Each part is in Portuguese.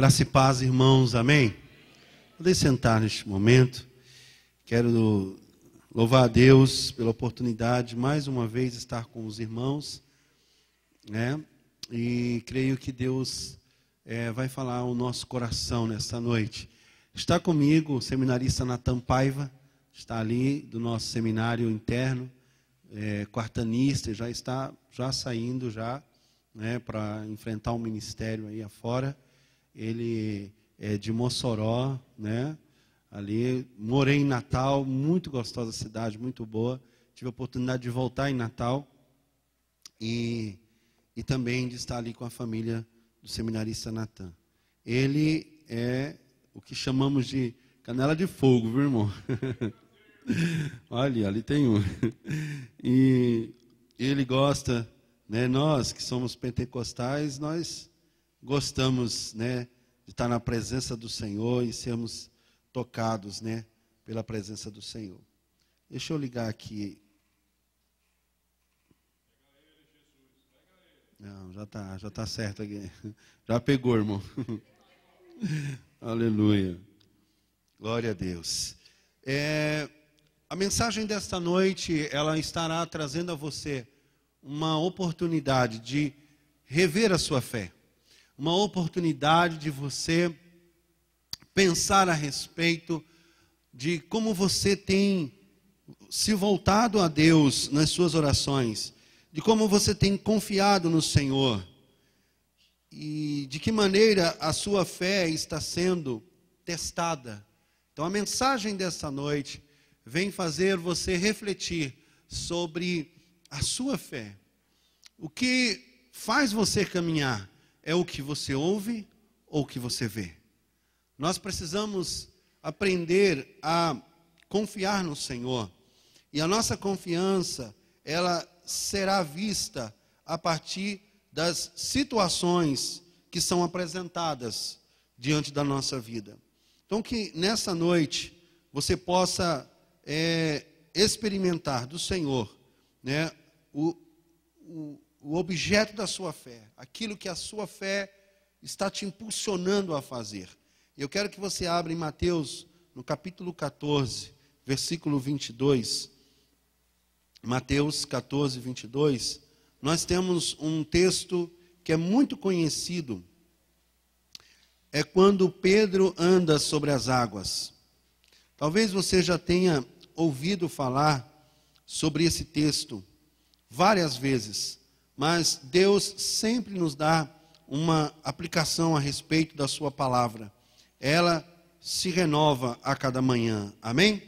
Graça e paz, irmãos, amém? Podem sentar neste momento. Quero louvar a Deus pela oportunidade, mais uma vez, estar com os irmãos, né? E creio que Deus é, vai falar o nosso coração nesta noite. Está comigo o seminarista Natan Paiva, está ali do nosso seminário interno, é, quartanista, já está já saindo já, né, para enfrentar o um ministério aí afora. fora ele é de Mossoró, né? Ali, morei em Natal, muito gostosa cidade, muito boa. Tive a oportunidade de voltar em Natal e, e também de estar ali com a família do seminarista Natan. Ele é o que chamamos de canela de fogo, viu, irmão? Olha, ali tem um. E ele gosta, né? Nós que somos pentecostais, nós gostamos, né, de estar na presença do Senhor e sermos tocados, né, pela presença do Senhor. Deixa eu ligar aqui. Não, já tá, já tá certo aqui. Já pegou, irmão. Aleluia. Glória a Deus. É, a mensagem desta noite, ela estará trazendo a você uma oportunidade de rever a sua fé uma oportunidade de você pensar a respeito de como você tem se voltado a Deus nas suas orações, de como você tem confiado no Senhor e de que maneira a sua fé está sendo testada. Então, a mensagem dessa noite vem fazer você refletir sobre a sua fé. O que faz você caminhar? é o que você ouve ou o que você vê. Nós precisamos aprender a confiar no Senhor. E a nossa confiança, ela será vista a partir das situações que são apresentadas diante da nossa vida. Então, que nessa noite você possa é, experimentar do Senhor né, o, o, o objeto da sua fé, aquilo que a sua fé está te impulsionando a fazer. Eu quero que você abra em Mateus, no capítulo 14, versículo 22. Mateus 14, 22. Nós temos um texto que é muito conhecido. É quando Pedro anda sobre as águas. Talvez você já tenha ouvido falar sobre esse texto várias vezes mas Deus sempre nos dá uma aplicação a respeito da Sua palavra. Ela se renova a cada manhã. Amém?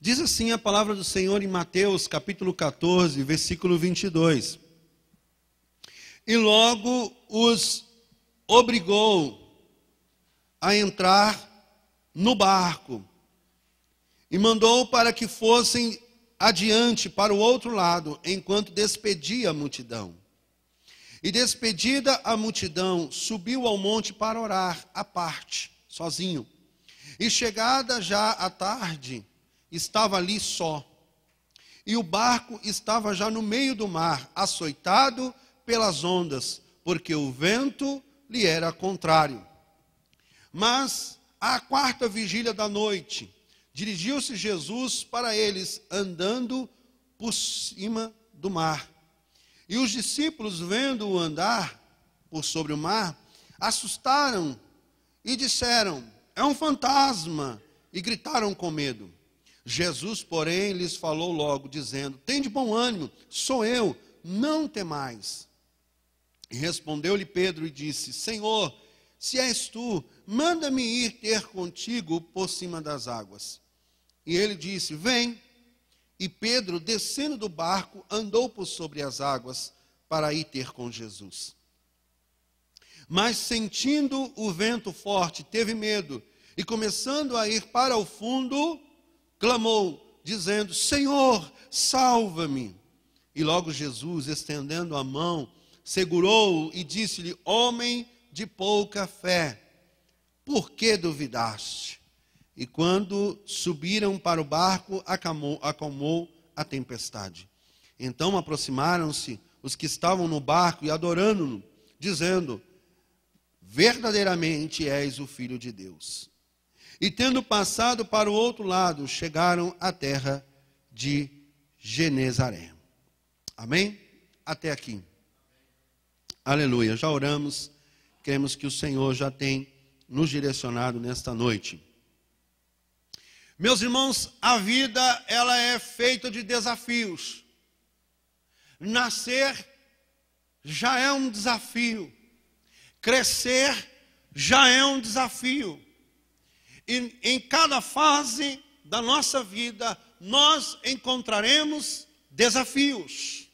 Diz assim a palavra do Senhor em Mateus capítulo 14, versículo 22. E logo os obrigou a entrar no barco e mandou para que fossem adiante para o outro lado, enquanto despedia a multidão. E despedida a multidão, subiu ao monte para orar, à parte, sozinho. E chegada já a tarde, estava ali só. E o barco estava já no meio do mar, açoitado pelas ondas, porque o vento lhe era contrário. Mas, à quarta vigília da noite, Dirigiu-se Jesus para eles, andando por cima do mar. E os discípulos, vendo-o andar por sobre o mar, assustaram e disseram: É um fantasma! E gritaram com medo. Jesus, porém, lhes falou logo, dizendo: Tem de bom ânimo, sou eu, não temais. E respondeu-lhe Pedro e disse: Senhor, se és tu, manda-me ir ter contigo por cima das águas. E ele disse: Vem. E Pedro, descendo do barco, andou por sobre as águas para ir ter com Jesus. Mas sentindo o vento forte, teve medo e, começando a ir para o fundo, clamou, dizendo: Senhor, salva-me. E logo Jesus, estendendo a mão, segurou-o e disse-lhe: Homem de pouca fé, por que duvidaste? E quando subiram para o barco, acalmou, acalmou a tempestade. Então aproximaram-se os que estavam no barco e adorando-no, dizendo: Verdadeiramente és o Filho de Deus. E tendo passado para o outro lado, chegaram à terra de Genezaré. Amém? Até aqui. Aleluia. Já oramos. Queremos que o Senhor já tem nos direcionado nesta noite. Meus irmãos, a vida ela é feita de desafios. Nascer já é um desafio. Crescer já é um desafio. E em cada fase da nossa vida, nós encontraremos desafios.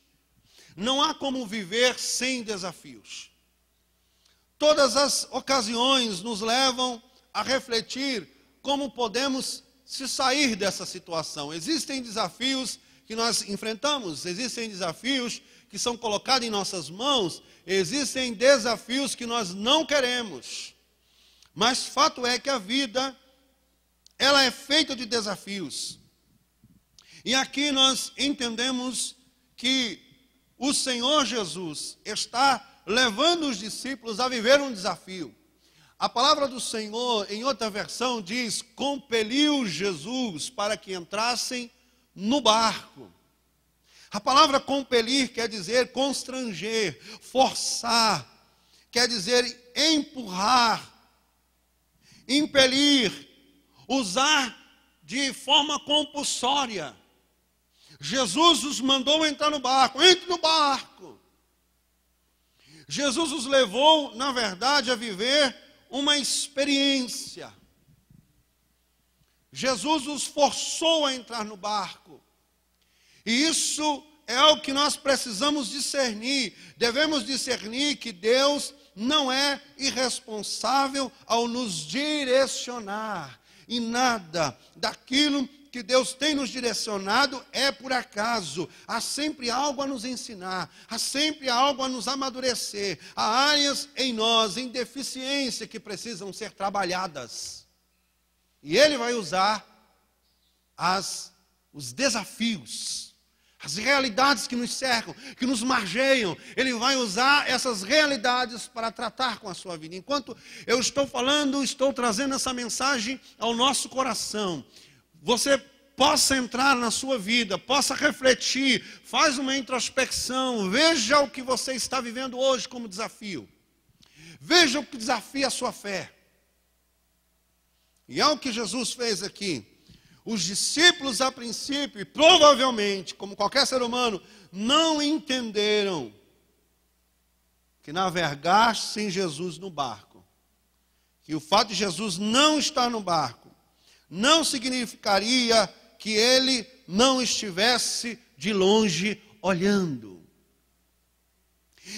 Não há como viver sem desafios. Todas as ocasiões nos levam a refletir como podemos se sair dessa situação. Existem desafios que nós enfrentamos, existem desafios que são colocados em nossas mãos, existem desafios que nós não queremos. Mas fato é que a vida ela é feita de desafios. E aqui nós entendemos que o Senhor Jesus está levando os discípulos a viver um desafio. A palavra do Senhor, em outra versão, diz: compeliu Jesus para que entrassem no barco. A palavra compelir quer dizer constranger, forçar, quer dizer empurrar, impelir, usar de forma compulsória. Jesus os mandou entrar no barco, entre no barco. Jesus os levou, na verdade, a viver uma experiência. Jesus os forçou a entrar no barco. E isso é o que nós precisamos discernir. Devemos discernir que Deus não é irresponsável ao nos direcionar. E nada daquilo que Deus tem nos direcionado é por acaso. Há sempre algo a nos ensinar, há sempre algo a nos amadurecer. Há áreas em nós, em deficiência, que precisam ser trabalhadas. E Ele vai usar as, os desafios as realidades que nos cercam, que nos margeiam, ele vai usar essas realidades para tratar com a sua vida. Enquanto eu estou falando, estou trazendo essa mensagem ao nosso coração você possa entrar na sua vida, possa refletir, faz uma introspecção, veja o que você está vivendo hoje como desafio. Veja o que desafia a sua fé. E é o que Jesus fez aqui. Os discípulos, a princípio, provavelmente, como qualquer ser humano, não entenderam que navegasse sem Jesus no barco. Que o fato de Jesus não estar no barco não significaria que ele não estivesse de longe olhando.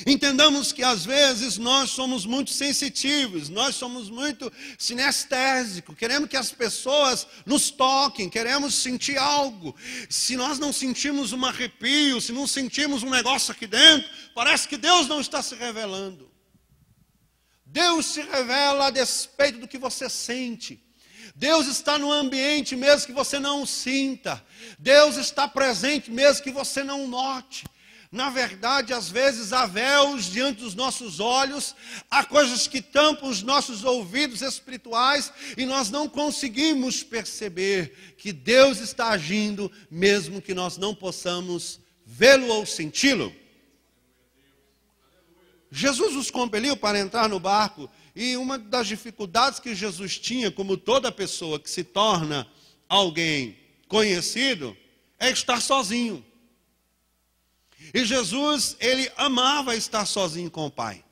Entendamos que às vezes nós somos muito sensitivos, nós somos muito sinestésicos, queremos que as pessoas nos toquem, queremos sentir algo. Se nós não sentimos um arrepio, se não sentimos um negócio aqui dentro, parece que Deus não está se revelando. Deus se revela a despeito do que você sente. Deus está no ambiente mesmo que você não sinta. Deus está presente mesmo que você não note. Na verdade, às vezes há véus diante dos nossos olhos, há coisas que tampam os nossos ouvidos espirituais e nós não conseguimos perceber que Deus está agindo, mesmo que nós não possamos vê-lo ou senti-lo. Jesus os compeliu para entrar no barco e uma das dificuldades que Jesus tinha, como toda pessoa que se torna alguém conhecido, é estar sozinho. E Jesus, ele amava estar sozinho com o Pai.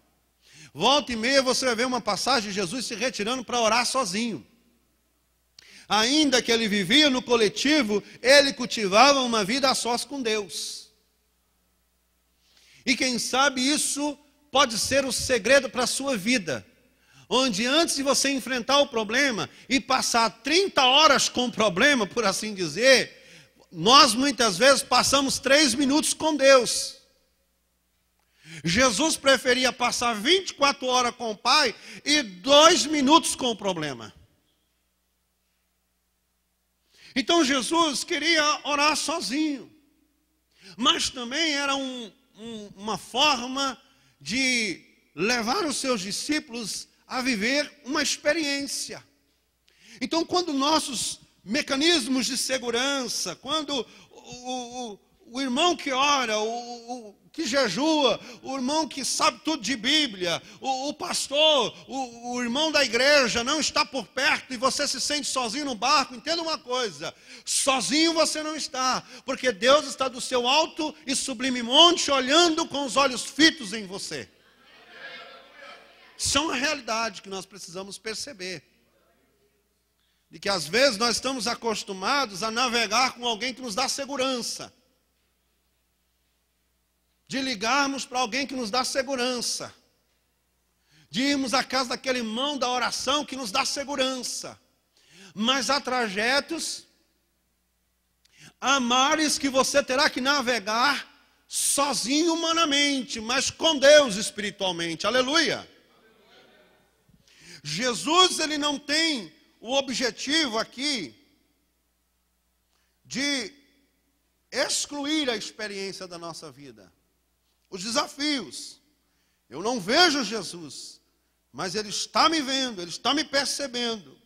Volta e meia você vai ver uma passagem de Jesus se retirando para orar sozinho. Ainda que ele vivia no coletivo, ele cultivava uma vida a sós com Deus. E quem sabe isso pode ser o segredo para a sua vida onde antes de você enfrentar o problema e passar 30 horas com o problema, por assim dizer, nós muitas vezes passamos três minutos com Deus. Jesus preferia passar 24 horas com o Pai e dois minutos com o problema. Então Jesus queria orar sozinho, mas também era um, um, uma forma de levar os seus discípulos a viver uma experiência. Então, quando nossos mecanismos de segurança, quando o, o, o irmão que ora, o, o, que jejua, o irmão que sabe tudo de Bíblia, o, o pastor, o, o irmão da igreja não está por perto e você se sente sozinho no barco, entenda uma coisa: sozinho você não está, porque Deus está do seu alto e sublime monte olhando com os olhos fitos em você são a realidade que nós precisamos perceber. De que às vezes nós estamos acostumados a navegar com alguém que nos dá segurança. De ligarmos para alguém que nos dá segurança. De irmos à casa daquele irmão da oração que nos dá segurança. Mas há trajetos, há mares que você terá que navegar sozinho humanamente, mas com Deus espiritualmente. Aleluia! Jesus ele não tem o objetivo aqui de excluir a experiência da nossa vida. Os desafios. Eu não vejo Jesus, mas ele está me vendo, ele está me percebendo.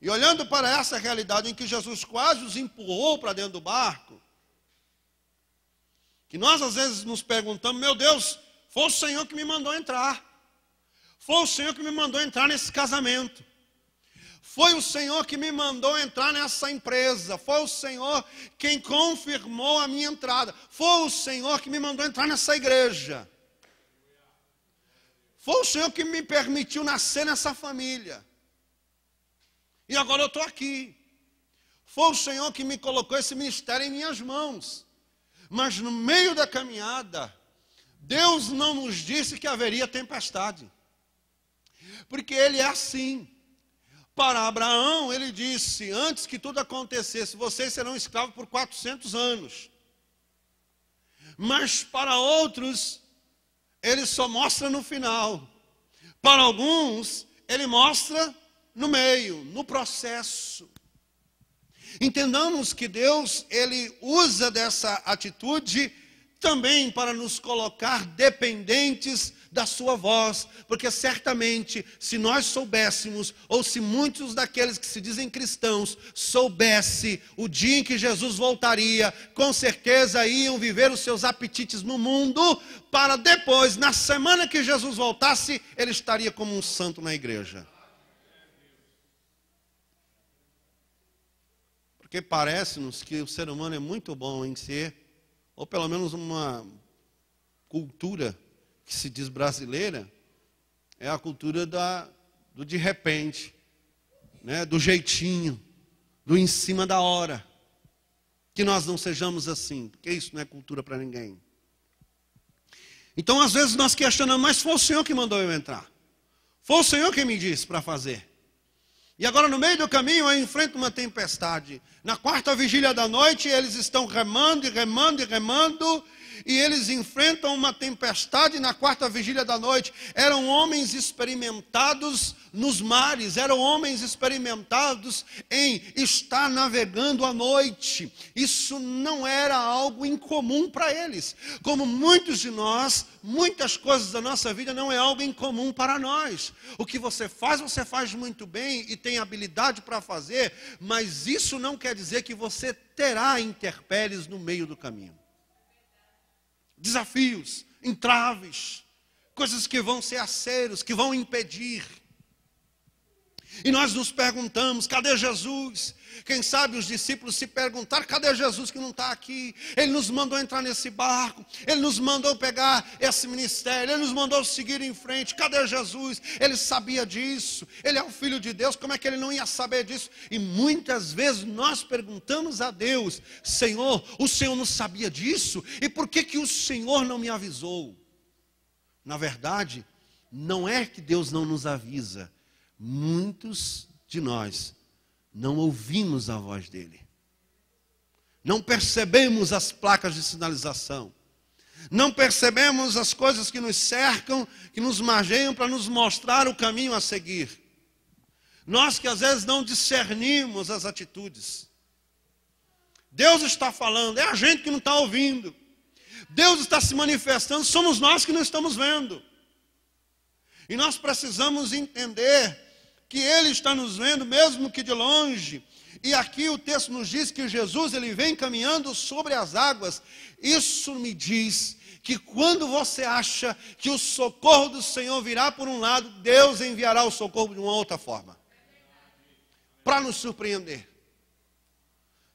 E olhando para essa realidade em que Jesus quase os empurrou para dentro do barco, que nós às vezes nos perguntamos, meu Deus, foi o Senhor que me mandou entrar. Foi o Senhor que me mandou entrar nesse casamento. Foi o Senhor que me mandou entrar nessa empresa. Foi o Senhor quem confirmou a minha entrada. Foi o Senhor que me mandou entrar nessa igreja. Foi o Senhor que me permitiu nascer nessa família. E agora eu estou aqui. Foi o Senhor que me colocou esse ministério em minhas mãos. Mas no meio da caminhada, Deus não nos disse que haveria tempestade porque ele é assim. Para Abraão, ele disse: Antes que tudo acontecesse, vocês serão escravos por 400 anos. Mas para outros, ele só mostra no final. Para alguns, ele mostra no meio, no processo. Entendamos que Deus, ele usa dessa atitude também para nos colocar dependentes da sua voz, porque certamente, se nós soubéssemos, ou se muitos daqueles que se dizem cristãos soubesse o dia em que Jesus voltaria, com certeza iam viver os seus apetites no mundo, para depois, na semana que Jesus voltasse, ele estaria como um santo na igreja. Porque parece-nos que o ser humano é muito bom em ser, ou pelo menos uma cultura que se diz brasileira, é a cultura da, do de repente, né? do jeitinho, do em cima da hora. Que nós não sejamos assim, porque isso não é cultura para ninguém. Então, às vezes, nós questionamos, mas foi o Senhor que mandou eu entrar. Foi o Senhor que me disse para fazer. E agora, no meio do caminho, eu enfrento uma tempestade. Na quarta vigília da noite, eles estão remando e remando e remando, e eles enfrentam uma tempestade na quarta vigília da noite. Eram homens experimentados nos mares, eram homens experimentados em estar navegando à noite. Isso não era algo incomum para eles. Como muitos de nós, muitas coisas da nossa vida não é algo incomum para nós. O que você faz, você faz muito bem e tem habilidade para fazer, mas isso não quer dizer que você terá interpeles no meio do caminho desafios, entraves, coisas que vão ser aceros, que vão impedir e nós nos perguntamos: cadê Jesus? Quem sabe os discípulos se perguntaram: cadê Jesus que não está aqui? Ele nos mandou entrar nesse barco, ele nos mandou pegar esse ministério, ele nos mandou seguir em frente. Cadê Jesus? Ele sabia disso, ele é o Filho de Deus, como é que ele não ia saber disso? E muitas vezes nós perguntamos a Deus: Senhor, o Senhor não sabia disso? E por que, que o Senhor não me avisou? Na verdade, não é que Deus não nos avisa, Muitos de nós não ouvimos a voz dele, não percebemos as placas de sinalização, não percebemos as coisas que nos cercam, que nos margeiam para nos mostrar o caminho a seguir. Nós que às vezes não discernimos as atitudes. Deus está falando, é a gente que não está ouvindo. Deus está se manifestando, somos nós que não estamos vendo. E nós precisamos entender que ele está nos vendo, mesmo que de longe. E aqui o texto nos diz que Jesus ele vem caminhando sobre as águas. Isso me diz que quando você acha que o socorro do Senhor virá por um lado, Deus enviará o socorro de uma outra forma para nos surpreender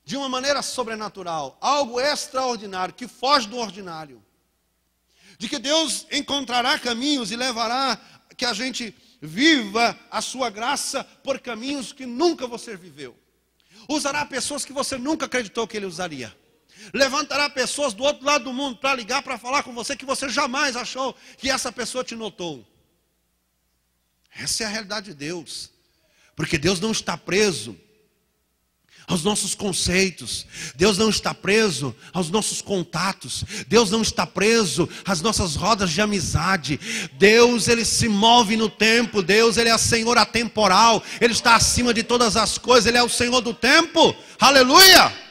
de uma maneira sobrenatural, algo extraordinário que foge do ordinário. De que Deus encontrará caminhos e levará que a gente Viva a sua graça por caminhos que nunca você viveu. Usará pessoas que você nunca acreditou que ele usaria. Levantará pessoas do outro lado do mundo para ligar, para falar com você que você jamais achou que essa pessoa te notou. Essa é a realidade de Deus. Porque Deus não está preso aos nossos conceitos. Deus não está preso aos nossos contatos. Deus não está preso às nossas rodas de amizade. Deus, ele se move no tempo. Deus, ele é Senhor atemporal. Ele está acima de todas as coisas. Ele é o Senhor do tempo. Aleluia!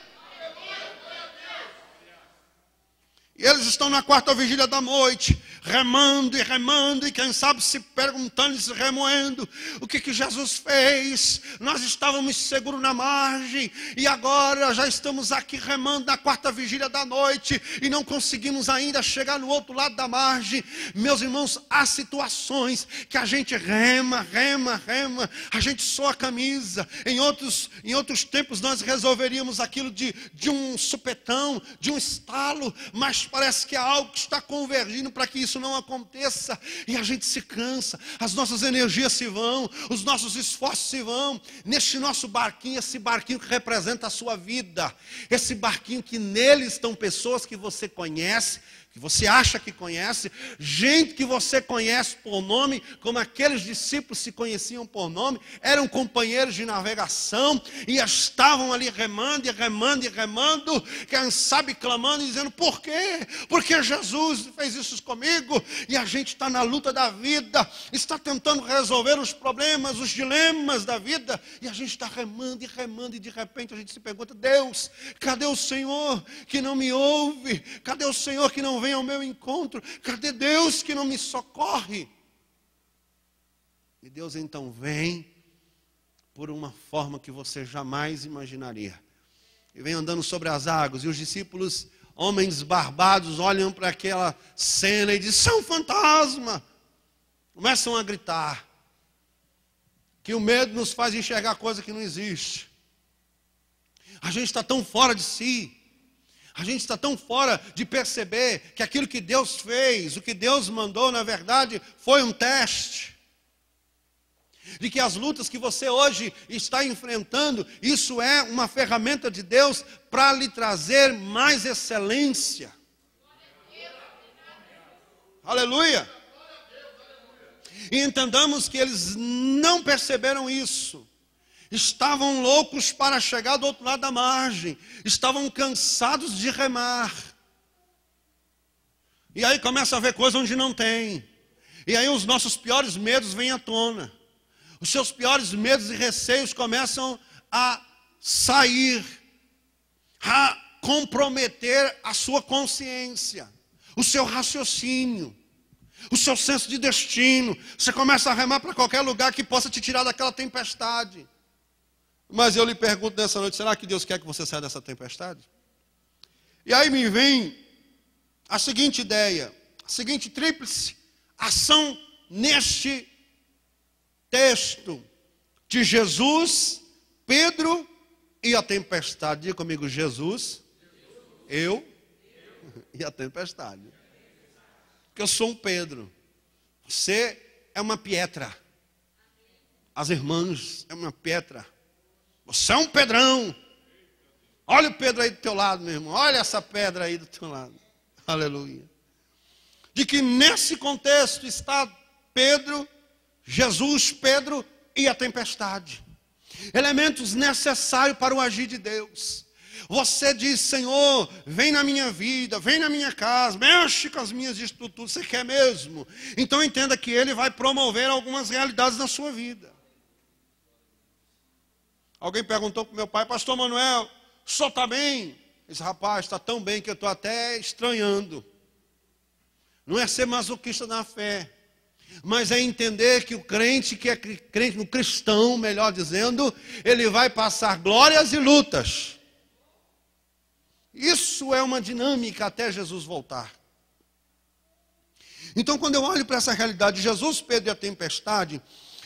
E eles estão na quarta vigília da noite, remando e remando, e quem sabe se perguntando e se remoendo o que, que Jesus fez. Nós estávamos seguros na margem, e agora já estamos aqui remando na quarta vigília da noite, e não conseguimos ainda chegar no outro lado da margem. Meus irmãos, há situações que a gente rema, rema, rema, a gente soa a camisa. Em outros, em outros tempos nós resolveríamos aquilo de, de um supetão, de um estalo, mas parece que há algo que está convergindo para que isso não aconteça, e a gente se cansa, as nossas energias se vão, os nossos esforços se vão, neste nosso barquinho, esse barquinho que representa a sua vida, esse barquinho que nele estão pessoas que você conhece, que você acha que conhece, gente que você conhece por nome, como aqueles discípulos se conheciam por nome, eram companheiros de navegação e estavam ali remando e remando e remando, quem sabe clamando e dizendo: por quê? Porque Jesus fez isso comigo e a gente está na luta da vida, está tentando resolver os problemas, os dilemas da vida e a gente está remando e remando e de repente a gente se pergunta: Deus, cadê o Senhor que não me ouve? Cadê o Senhor que não vem? vem ao meu encontro. Cadê Deus que não me socorre? E Deus então vem por uma forma que você jamais imaginaria. E vem andando sobre as águas, e os discípulos, homens barbados, olham para aquela cena e dizem: São fantasma! Começam a gritar. Que o medo nos faz enxergar coisa que não existe. A gente está tão fora de si a gente está tão fora de perceber que aquilo que Deus fez, o que Deus mandou, na verdade, foi um teste. De que as lutas que você hoje está enfrentando, isso é uma ferramenta de Deus para lhe trazer mais excelência. Aleluia! E entendamos que eles não perceberam isso estavam loucos para chegar do outro lado da margem, estavam cansados de remar. E aí começa a ver coisas onde não tem. E aí os nossos piores medos vêm à tona. Os seus piores medos e receios começam a sair, a comprometer a sua consciência, o seu raciocínio, o seu senso de destino. Você começa a remar para qualquer lugar que possa te tirar daquela tempestade. Mas eu lhe pergunto nessa noite: será que Deus quer que você saia dessa tempestade? E aí me vem a seguinte ideia, a seguinte tríplice ação neste texto de Jesus, Pedro e a tempestade. Diga comigo: Jesus, eu e a tempestade. Porque eu sou um Pedro, você é uma Pietra. As irmãs é uma Pietra. Você é um pedrão. Olha o Pedro aí do teu lado, meu irmão. Olha essa pedra aí do teu lado. Aleluia. De que nesse contexto está Pedro, Jesus, Pedro e a tempestade. Elementos necessários para o agir de Deus. Você diz, Senhor, vem na minha vida, vem na minha casa, mexe com as minhas estruturas, você quer mesmo? Então entenda que Ele vai promover algumas realidades na sua vida. Alguém perguntou para meu pai, pastor Manuel, só está bem? Esse rapaz está tão bem que eu estou até estranhando. Não é ser masoquista na fé, mas é entender que o crente, que é crente, o cristão, melhor dizendo, ele vai passar glórias e lutas. Isso é uma dinâmica até Jesus voltar. Então, quando eu olho para essa realidade, Jesus, Pedro e a tempestade,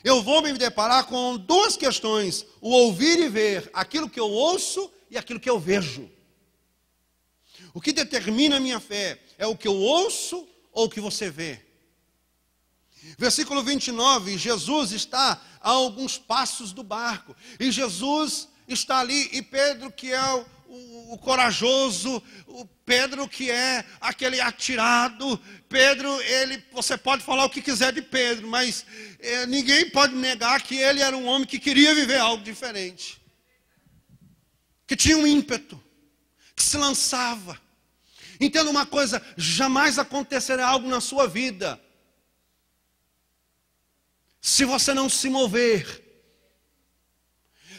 eu vou me deparar com duas questões: o ouvir e ver, aquilo que eu ouço e aquilo que eu vejo. O que determina a minha fé é o que eu ouço ou o que você vê. Versículo 29, Jesus está a alguns passos do barco, e Jesus está ali, e Pedro, que é o, corajoso, o Pedro que é aquele atirado. Pedro, ele, você pode falar o que quiser de Pedro, mas é, ninguém pode negar que ele era um homem que queria viver algo diferente, que tinha um ímpeto, que se lançava. Entenda uma coisa: jamais acontecerá algo na sua vida se você não se mover,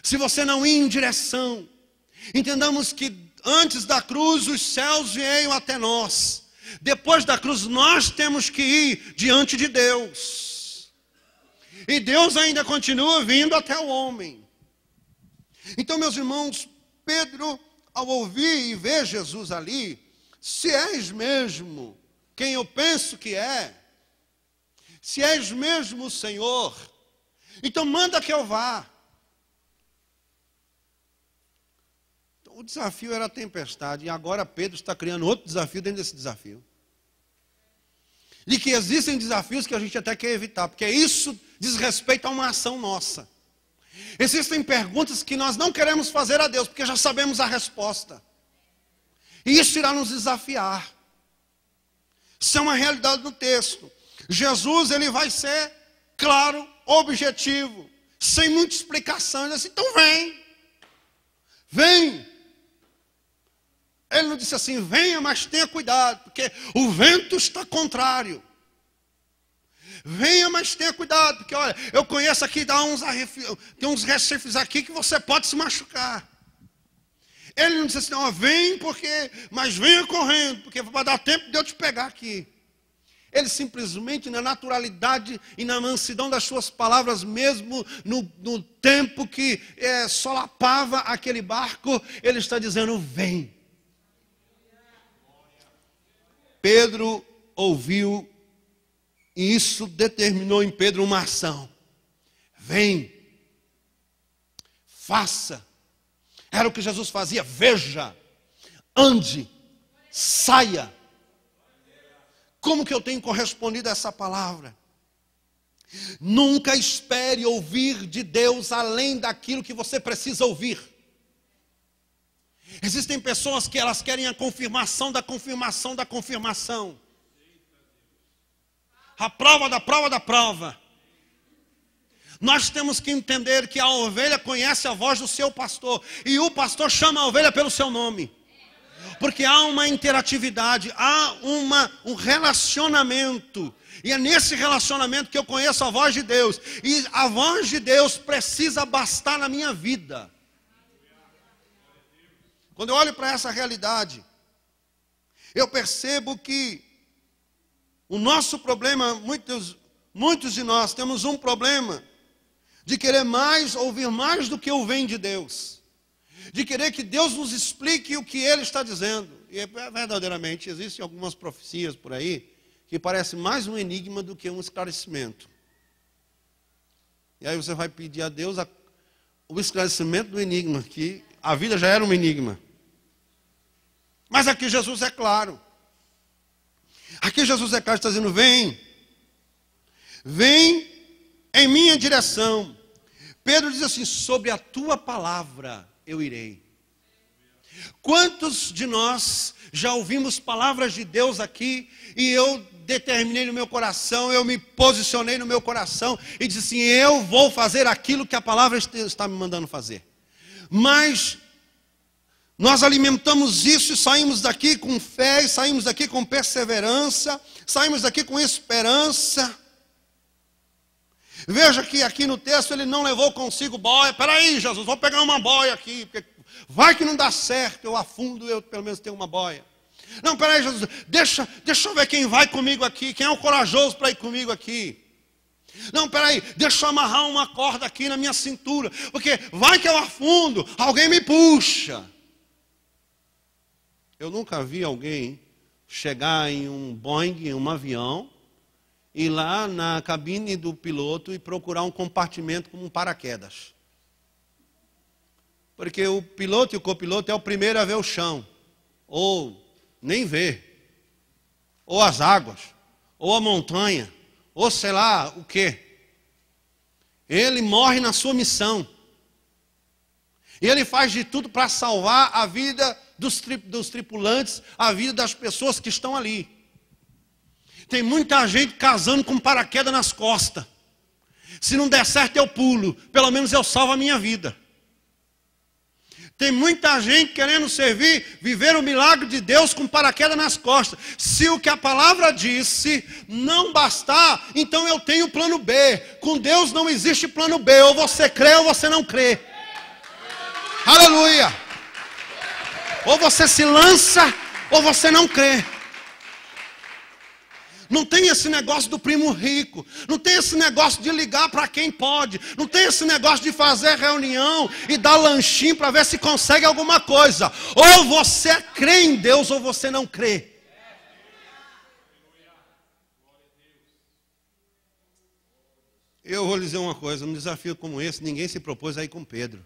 se você não ir em direção, Entendamos que antes da cruz os céus vieram até nós. Depois da cruz nós temos que ir diante de Deus. E Deus ainda continua vindo até o homem. Então, meus irmãos, Pedro, ao ouvir e ver Jesus ali, se és mesmo quem eu penso que é, se és mesmo o Senhor, então manda que eu vá. o desafio era a tempestade, e agora Pedro está criando outro desafio dentro desse desafio. E que existem desafios que a gente até quer evitar, porque isso diz respeito a uma ação nossa. Existem perguntas que nós não queremos fazer a Deus, porque já sabemos a resposta. E isso irá nos desafiar. Isso é uma realidade do texto. Jesus, ele vai ser claro, objetivo, sem muita explicação. Ele diz assim, então vem. Vem. Ele não disse assim: venha, mas tenha cuidado, porque o vento está contrário. Venha, mas tenha cuidado, porque olha, eu conheço aqui, dá uns tem uns recifes aqui que você pode se machucar. Ele não disse assim, ó, vem porque, mas venha correndo, porque vai dar tempo de eu te pegar aqui. Ele simplesmente, na naturalidade e na mansidão das suas palavras, mesmo no, no tempo que é, solapava aquele barco, ele está dizendo: vem. Pedro ouviu e isso determinou em Pedro uma ação. Vem, faça. Era o que Jesus fazia. Veja, ande, saia. Como que eu tenho correspondido a essa palavra? Nunca espere ouvir de Deus além daquilo que você precisa ouvir. Existem pessoas que elas querem a confirmação da confirmação da confirmação. A prova da prova da prova. Nós temos que entender que a ovelha conhece a voz do seu pastor e o pastor chama a ovelha pelo seu nome. Porque há uma interatividade, há uma, um relacionamento. E é nesse relacionamento que eu conheço a voz de Deus. E a voz de Deus precisa bastar na minha vida. Quando eu olho para essa realidade, eu percebo que o nosso problema, muitos, muitos de nós temos um problema de querer mais, ouvir mais do que o vem de Deus, de querer que Deus nos explique o que Ele está dizendo. E é verdadeiramente existem algumas profecias por aí que parecem mais um enigma do que um esclarecimento. E aí você vai pedir a Deus a, o esclarecimento do enigma que a vida já era um enigma. Mas aqui Jesus é claro. Aqui Jesus é claro, está dizendo: vem, vem em minha direção. Pedro diz assim: sobre a tua palavra eu irei. Quantos de nós já ouvimos palavras de Deus aqui e eu determinei no meu coração, eu me posicionei no meu coração e disse assim: eu vou fazer aquilo que a palavra está me mandando fazer mas nós alimentamos isso e saímos daqui com fé, e saímos daqui com perseverança, saímos daqui com esperança. Veja que aqui no texto ele não levou consigo boia. Peraí, Jesus, vou pegar uma boia aqui, porque vai que não dá certo, eu afundo, eu pelo menos tenho uma boia. Não, peraí, Jesus, deixa, deixa eu ver quem vai comigo aqui, quem é o corajoso para ir comigo aqui. Não, peraí, deixa eu amarrar uma corda aqui na minha cintura, porque vai que eu afundo, alguém me puxa. Eu nunca vi alguém chegar em um Boeing, em um avião, ir lá na cabine do piloto e procurar um compartimento com um paraquedas. Porque o piloto e o copiloto é o primeiro a ver o chão, ou nem ver, ou as águas, ou a montanha ou sei lá o quê. Ele morre na sua missão. E ele faz de tudo para salvar a vida dos, tri dos tripulantes, a vida das pessoas que estão ali. Tem muita gente casando com paraquedas nas costas. Se não der certo, eu pulo. Pelo menos eu salvo a minha vida. Tem muita gente querendo servir, viver o milagre de Deus com paraquedas nas costas. Se o que a palavra disse não bastar, então eu tenho plano B. Com Deus não existe plano B. Ou você crê ou você não crê. Aleluia! Ou você se lança ou você não crê. Não tem esse negócio do primo rico. Não tem esse negócio de ligar para quem pode. Não tem esse negócio de fazer reunião e dar lanchinho para ver se consegue alguma coisa. Ou você crê em Deus ou você não crê. Eu vou lhe dizer uma coisa: um desafio como esse, ninguém se propôs aí com Pedro.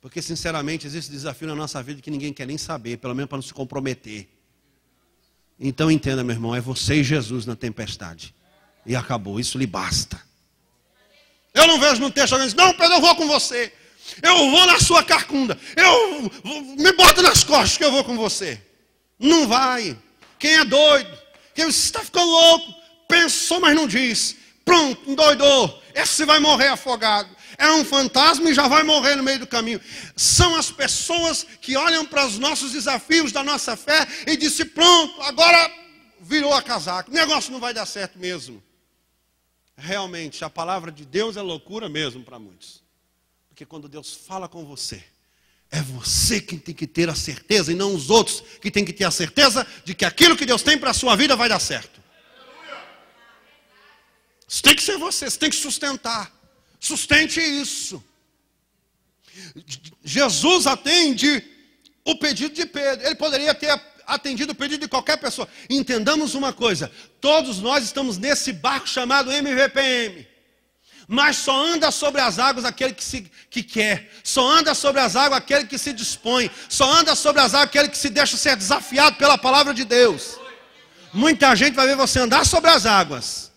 Porque, sinceramente, existe desafio na nossa vida que ninguém quer nem saber, pelo menos para não se comprometer. Então entenda, meu irmão, é você e Jesus na tempestade. E acabou, isso lhe basta. Eu não vejo no texto alguém diz, não, Pedro, eu vou com você. Eu vou na sua carcunda. Eu me bota nas costas que eu vou com você. Não vai. Quem é doido? Quem está ficando louco? Pensou, mas não diz. Pronto, endoidou. Esse vai morrer afogado é um fantasma e já vai morrer no meio do caminho. São as pessoas que olham para os nossos desafios da nossa fé e dizem: pronto, agora virou a casaca, o negócio não vai dar certo mesmo. Realmente, a palavra de Deus é loucura mesmo para muitos, porque quando Deus fala com você, é você quem tem que ter a certeza e não os outros que tem que ter a certeza de que aquilo que Deus tem para a sua vida vai dar certo. Isso tem que ser você, você tem que sustentar. Sustente isso. Jesus atende o pedido de Pedro. Ele poderia ter atendido o pedido de qualquer pessoa. Entendamos uma coisa: todos nós estamos nesse barco chamado MVPM. Mas só anda sobre as águas aquele que, se, que quer, só anda sobre as águas aquele que se dispõe, só anda sobre as águas aquele que se deixa ser desafiado pela palavra de Deus. Muita gente vai ver você andar sobre as águas,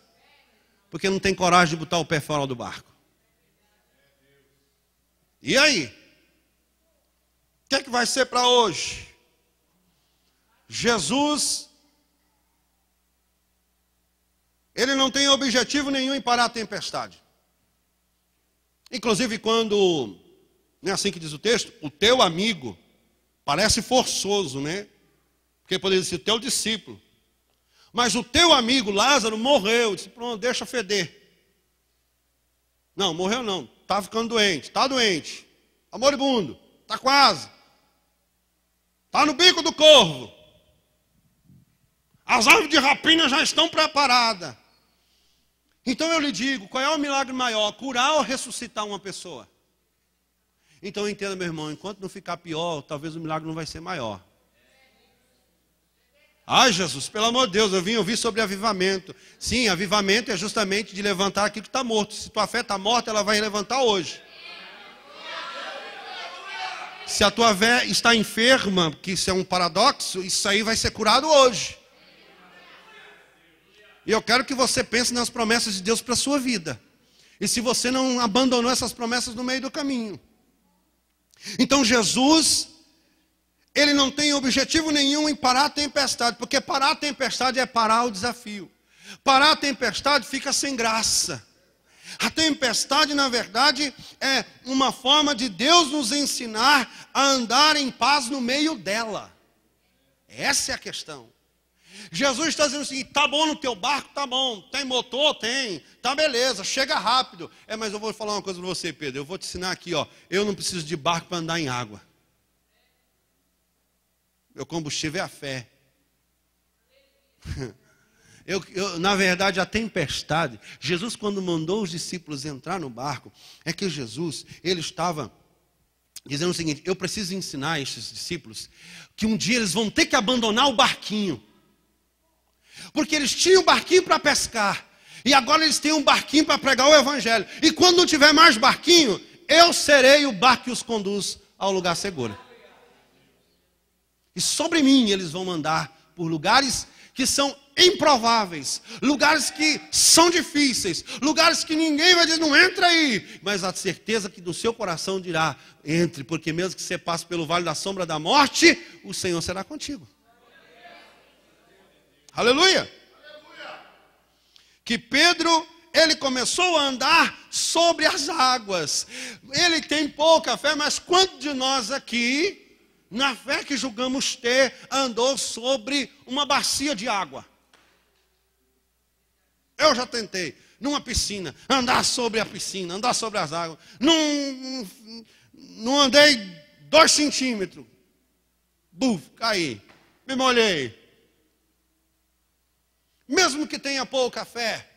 porque não tem coragem de botar o pé fora do barco. E aí? O que é que vai ser para hoje? Jesus, ele não tem objetivo nenhum em parar a tempestade. Inclusive, quando, não é assim que diz o texto, o teu amigo, parece forçoso, né? Porque poderia ser o teu discípulo. Mas o teu amigo Lázaro morreu. Eu disse, pronto, deixa feder. Não, morreu não está ficando doente, está doente, está moribundo, está quase, está no bico do corvo. As árvores de rapina já estão preparadas. Então eu lhe digo: qual é o milagre maior, curar ou ressuscitar uma pessoa? Então entenda, meu irmão, enquanto não ficar pior, talvez o milagre não vai ser maior. Ah, Jesus, pelo amor de Deus, eu vim ouvir sobre avivamento. Sim, avivamento é justamente de levantar aquilo que está morto. Se tua fé está morta, ela vai levantar hoje. Se a tua fé está enferma, que isso é um paradoxo, isso aí vai ser curado hoje. E eu quero que você pense nas promessas de Deus para a sua vida. E se você não abandonou essas promessas no meio do caminho. Então Jesus ele não tem objetivo nenhum em parar a tempestade, porque parar a tempestade é parar o desafio. Parar a tempestade fica sem graça. A tempestade, na verdade, é uma forma de Deus nos ensinar a andar em paz no meio dela. Essa é a questão. Jesus está dizendo assim, tá bom no teu barco, tá bom. Tem motor? Tem. Tá beleza, chega rápido. É, mas eu vou falar uma coisa para você, Pedro. Eu vou te ensinar aqui, ó. Eu não preciso de barco para andar em água. Meu combustível é a fé. Eu, eu, na verdade, a tempestade, Jesus, quando mandou os discípulos entrar no barco, é que Jesus, ele estava dizendo o seguinte: eu preciso ensinar estes discípulos que um dia eles vão ter que abandonar o barquinho, porque eles tinham um barquinho para pescar, e agora eles têm um barquinho para pregar o evangelho, e quando não tiver mais barquinho, eu serei o barco que os conduz ao lugar seguro e sobre mim eles vão mandar por lugares que são improváveis, lugares que são difíceis, lugares que ninguém vai dizer, não entra aí, mas a certeza que do seu coração dirá, entre, porque mesmo que você passe pelo vale da sombra da morte, o Senhor será contigo. Aleluia! Aleluia. Que Pedro ele começou a andar sobre as águas. Ele tem pouca fé, mas quanto de nós aqui na fé que julgamos ter, andou sobre uma bacia de água. Eu já tentei, numa piscina, andar sobre a piscina, andar sobre as águas. Não, não andei dois centímetros. Buf, caí. Me molhei. Mesmo que tenha pouca fé,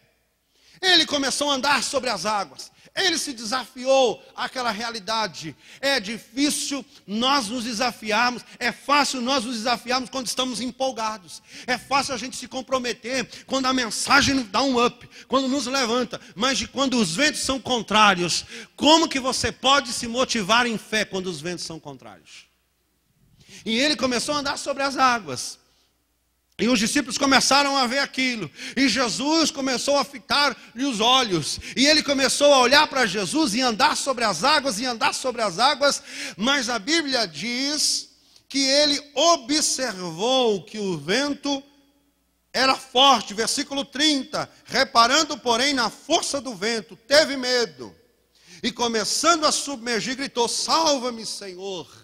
ele começou a andar sobre as águas. Ele se desafiou àquela realidade. É difícil nós nos desafiarmos, é fácil nós nos desafiarmos quando estamos empolgados. É fácil a gente se comprometer quando a mensagem nos dá um up, quando nos levanta, mas de quando os ventos são contrários, como que você pode se motivar em fé quando os ventos são contrários? E ele começou a andar sobre as águas. E os discípulos começaram a ver aquilo. E Jesus começou a fitar-lhe os olhos. E ele começou a olhar para Jesus e andar sobre as águas e andar sobre as águas. Mas a Bíblia diz que ele observou que o vento era forte. Versículo 30. Reparando, porém, na força do vento, teve medo. E começando a submergir, gritou: Salva-me, Senhor.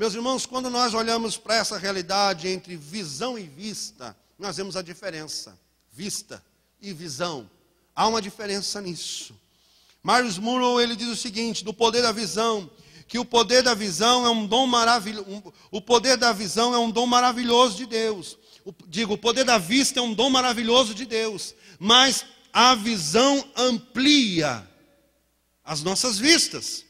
Meus irmãos, quando nós olhamos para essa realidade entre visão e vista, nós vemos a diferença. Vista e visão. Há uma diferença nisso. Marius Munro, ele diz o seguinte, do poder da visão, que o poder da visão é um dom maravilhoso, um, o poder da visão é um dom maravilhoso de Deus. O, digo, o poder da vista é um dom maravilhoso de Deus, mas a visão amplia as nossas vistas.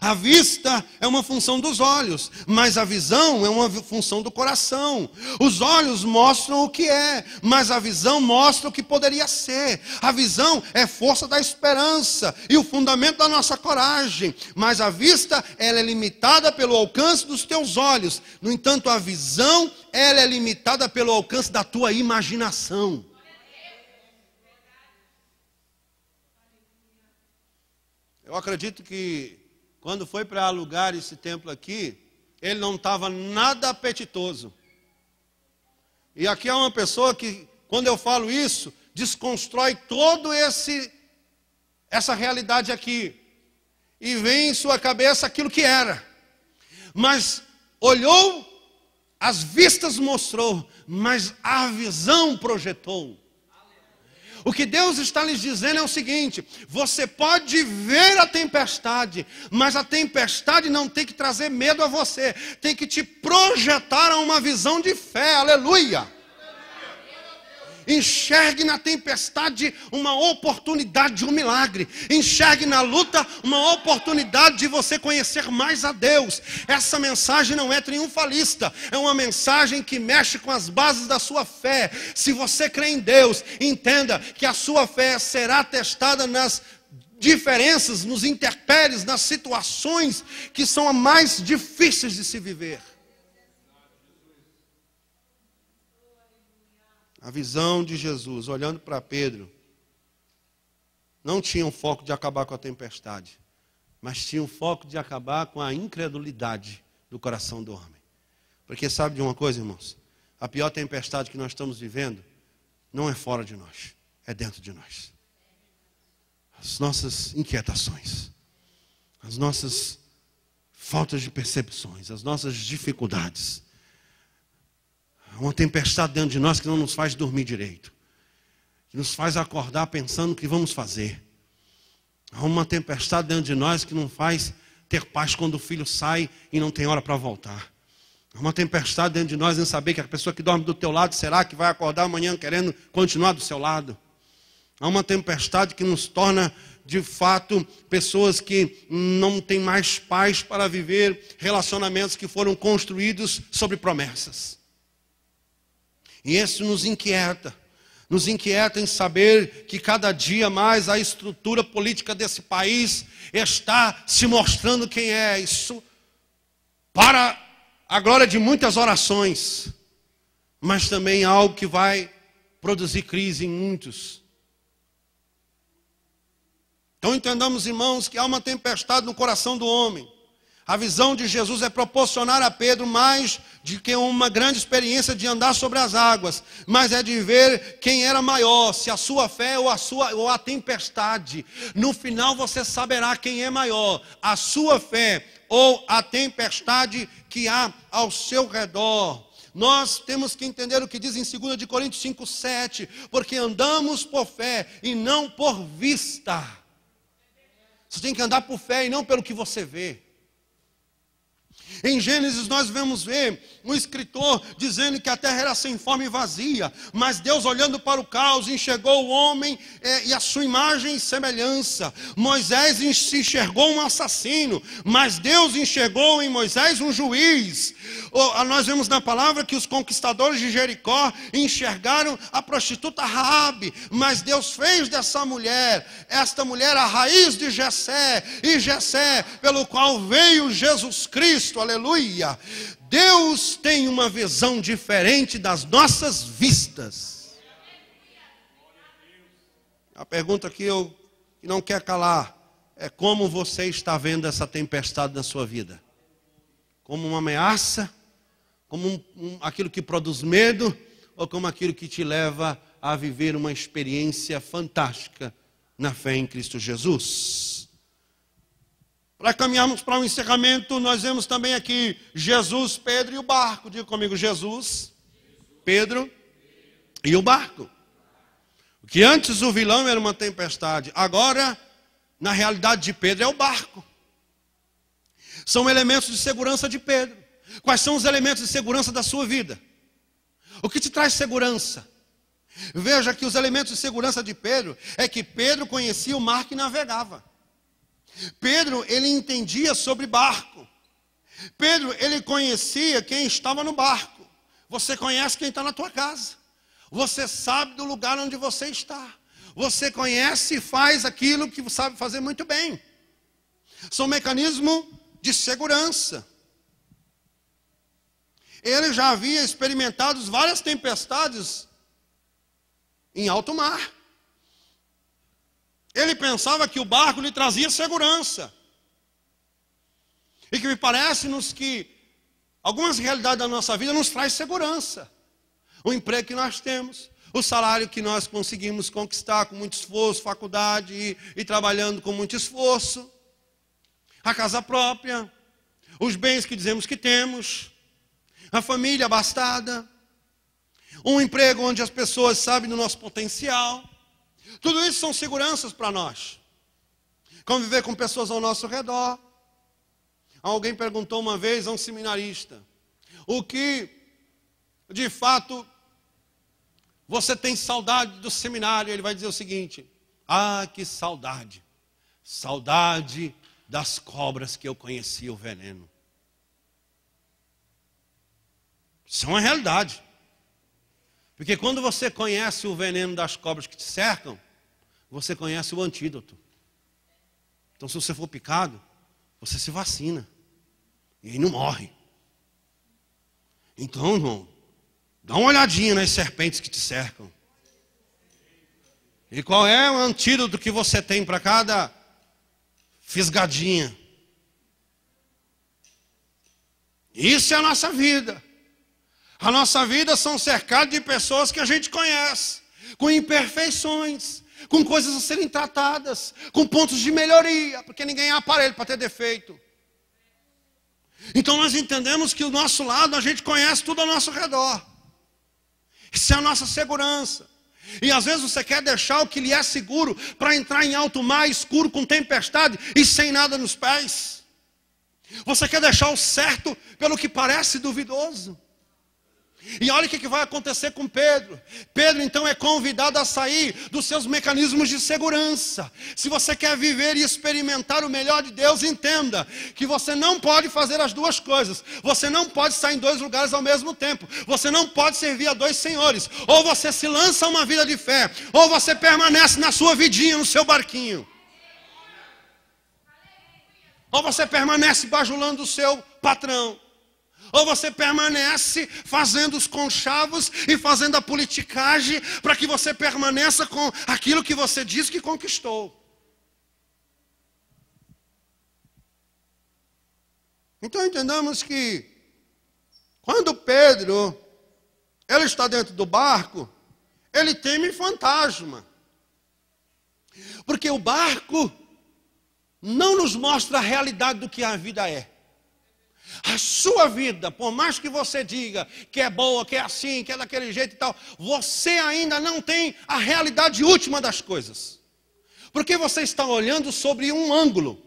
A vista é uma função dos olhos, mas a visão é uma função do coração. Os olhos mostram o que é, mas a visão mostra o que poderia ser. A visão é força da esperança e o fundamento da nossa coragem, mas a vista ela é limitada pelo alcance dos teus olhos. No entanto, a visão ela é limitada pelo alcance da tua imaginação. Eu acredito que quando foi para alugar esse templo aqui, ele não estava nada apetitoso. E aqui é uma pessoa que, quando eu falo isso, desconstrói todo esse essa realidade aqui e vem em sua cabeça aquilo que era. Mas olhou, as vistas mostrou, mas a visão projetou. O que Deus está lhes dizendo é o seguinte: você pode ver a tempestade, mas a tempestade não tem que trazer medo a você, tem que te projetar a uma visão de fé, aleluia. Enxergue na tempestade uma oportunidade de um milagre. Enxergue na luta uma oportunidade de você conhecer mais a Deus. Essa mensagem não é triunfalista, é uma mensagem que mexe com as bases da sua fé. Se você crê em Deus, entenda que a sua fé será testada nas diferenças, nos interpéries, nas situações que são as mais difíceis de se viver. a visão de Jesus olhando para Pedro, não tinha um foco de acabar com a tempestade, mas tinha um foco de acabar com a incredulidade do coração do homem. Porque sabe de uma coisa, irmãos? A pior tempestade que nós estamos vivendo não é fora de nós, é dentro de nós. As nossas inquietações, as nossas faltas de percepções, as nossas dificuldades, uma tempestade dentro de nós que não nos faz dormir direito, que nos faz acordar pensando o que vamos fazer. Há uma tempestade dentro de nós que não faz ter paz quando o filho sai e não tem hora para voltar. Há uma tempestade dentro de nós em saber que a pessoa que dorme do teu lado será que vai acordar amanhã querendo continuar do seu lado. Há uma tempestade que nos torna de fato, pessoas que não têm mais paz para viver, relacionamentos que foram construídos sobre promessas. E isso nos inquieta. Nos inquieta em saber que cada dia mais a estrutura política desse país está se mostrando quem é. Isso para a glória de muitas orações, mas também algo que vai produzir crise em muitos. Então entendamos, irmãos, que há uma tempestade no coração do homem. A visão de Jesus é proporcionar a Pedro mais de que uma grande experiência de andar sobre as águas, mas é de ver quem era maior, se a sua fé ou a sua ou a tempestade. No final você saberá quem é maior, a sua fé ou a tempestade que há ao seu redor. Nós temos que entender o que diz em 2 de Coríntios 5:7, porque andamos por fé e não por vista. Você tem que andar por fé e não pelo que você vê. Em Gênesis nós vemos ver um escritor dizendo que a terra era sem forma e vazia, mas Deus olhando para o caos enxergou o homem é, e a sua imagem e semelhança. Moisés se enxergou um assassino, mas Deus enxergou em Moisés um juiz. Ah, nós vemos na palavra que os conquistadores de Jericó enxergaram a prostituta Raabe, mas Deus fez dessa mulher, esta mulher a raiz de Jessé, e Jessé pelo qual veio Jesus Cristo. Aleluia. Deus tem uma visão diferente das nossas vistas. A pergunta que eu que não quer calar é como você está vendo essa tempestade na sua vida? como uma ameaça, como um, um, aquilo que produz medo, ou como aquilo que te leva a viver uma experiência fantástica na fé em Cristo Jesus. Para caminharmos para o um encerramento, nós vemos também aqui Jesus, Pedro e o barco. Diga comigo, Jesus, Pedro e o barco. O que antes o vilão era uma tempestade, agora, na realidade de Pedro, é o barco. São elementos de segurança de Pedro. Quais são os elementos de segurança da sua vida? O que te traz segurança? Veja que os elementos de segurança de Pedro é que Pedro conhecia o mar que navegava. Pedro, ele entendia sobre barco. Pedro, ele conhecia quem estava no barco. Você conhece quem está na tua casa. Você sabe do lugar onde você está. Você conhece e faz aquilo que sabe fazer muito bem. São mecanismos de segurança. Ele já havia experimentado várias tempestades em alto mar. Ele pensava que o barco lhe trazia segurança. E que me parece-nos que algumas realidades da nossa vida nos traz segurança. O emprego que nós temos, o salário que nós conseguimos conquistar com muito esforço, faculdade e, e trabalhando com muito esforço a casa própria, os bens que dizemos que temos, a família abastada, um emprego onde as pessoas sabem do nosso potencial. Tudo isso são seguranças para nós. Conviver com pessoas ao nosso redor. Alguém perguntou uma vez a um seminarista: o que de fato você tem saudade do seminário? Ele vai dizer o seguinte: ah, que saudade! Saudade das cobras que eu conhecia o veneno. Isso é uma realidade. Porque quando você conhece o veneno das cobras que te cercam, você conhece o antídoto. Então, se você for picado, você se vacina. E aí não morre. Então, irmão, dá uma olhadinha nas serpentes que te cercam. E qual é o antídoto que você tem para cada fisgadinha. Isso é a nossa vida. A nossa vida são cercados de pessoas que a gente conhece, com imperfeições, com coisas a serem tratadas, com pontos de melhoria, porque ninguém é aparelho para ter defeito. Então nós entendemos que o nosso lado a gente conhece tudo ao nosso redor. Isso é a nossa segurança. E às vezes você quer deixar o que lhe é seguro para entrar em alto mar, escuro, com tempestade e sem nada nos pés. Você quer deixar o certo pelo que parece duvidoso. E olha o que vai acontecer com Pedro. Pedro então é convidado a sair dos seus mecanismos de segurança. Se você quer viver e experimentar o melhor de Deus, entenda que você não pode fazer as duas coisas. Você não pode sair em dois lugares ao mesmo tempo. Você não pode servir a dois senhores. Ou você se lança a uma vida de fé, ou você permanece na sua vidinha, no seu barquinho. Ou você permanece bajulando o seu patrão. Ou você permanece fazendo os conchavos e fazendo a politicagem para que você permaneça com aquilo que você diz que conquistou. Então entendamos que quando Pedro ele está dentro do barco, ele teme fantasma. Porque o barco não nos mostra a realidade do que a vida é. A sua vida, por mais que você diga que é boa, que é assim, que é daquele jeito e tal, você ainda não tem a realidade última das coisas. Porque você está olhando sobre um ângulo.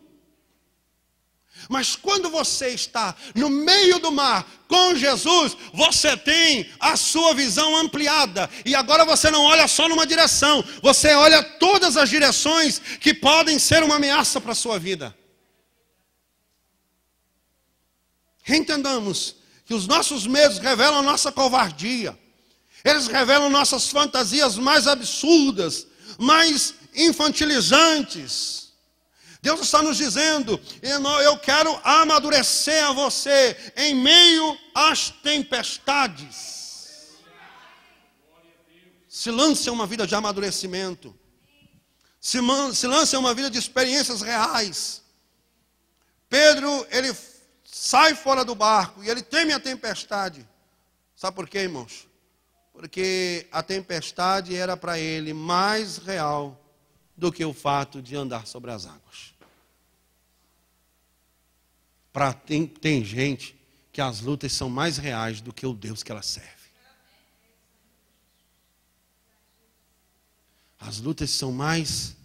Mas quando você está no meio do mar com Jesus, você tem a sua visão ampliada. E agora você não olha só numa direção, você olha todas as direções que podem ser uma ameaça para a sua vida. Entendamos que os nossos medos revelam nossa covardia, eles revelam nossas fantasias mais absurdas, mais infantilizantes. Deus está nos dizendo: eu quero amadurecer a você em meio às tempestades. Se lance a uma vida de amadurecimento. Se, se lance a uma vida de experiências reais. Pedro, ele sai fora do barco e ele teme a tempestade. Sabe por quê, irmãos? Porque a tempestade era para ele mais real do que o fato de andar sobre as águas. Pra, tem, tem gente que as lutas são mais reais do que o Deus que ela serve. As lutas são mais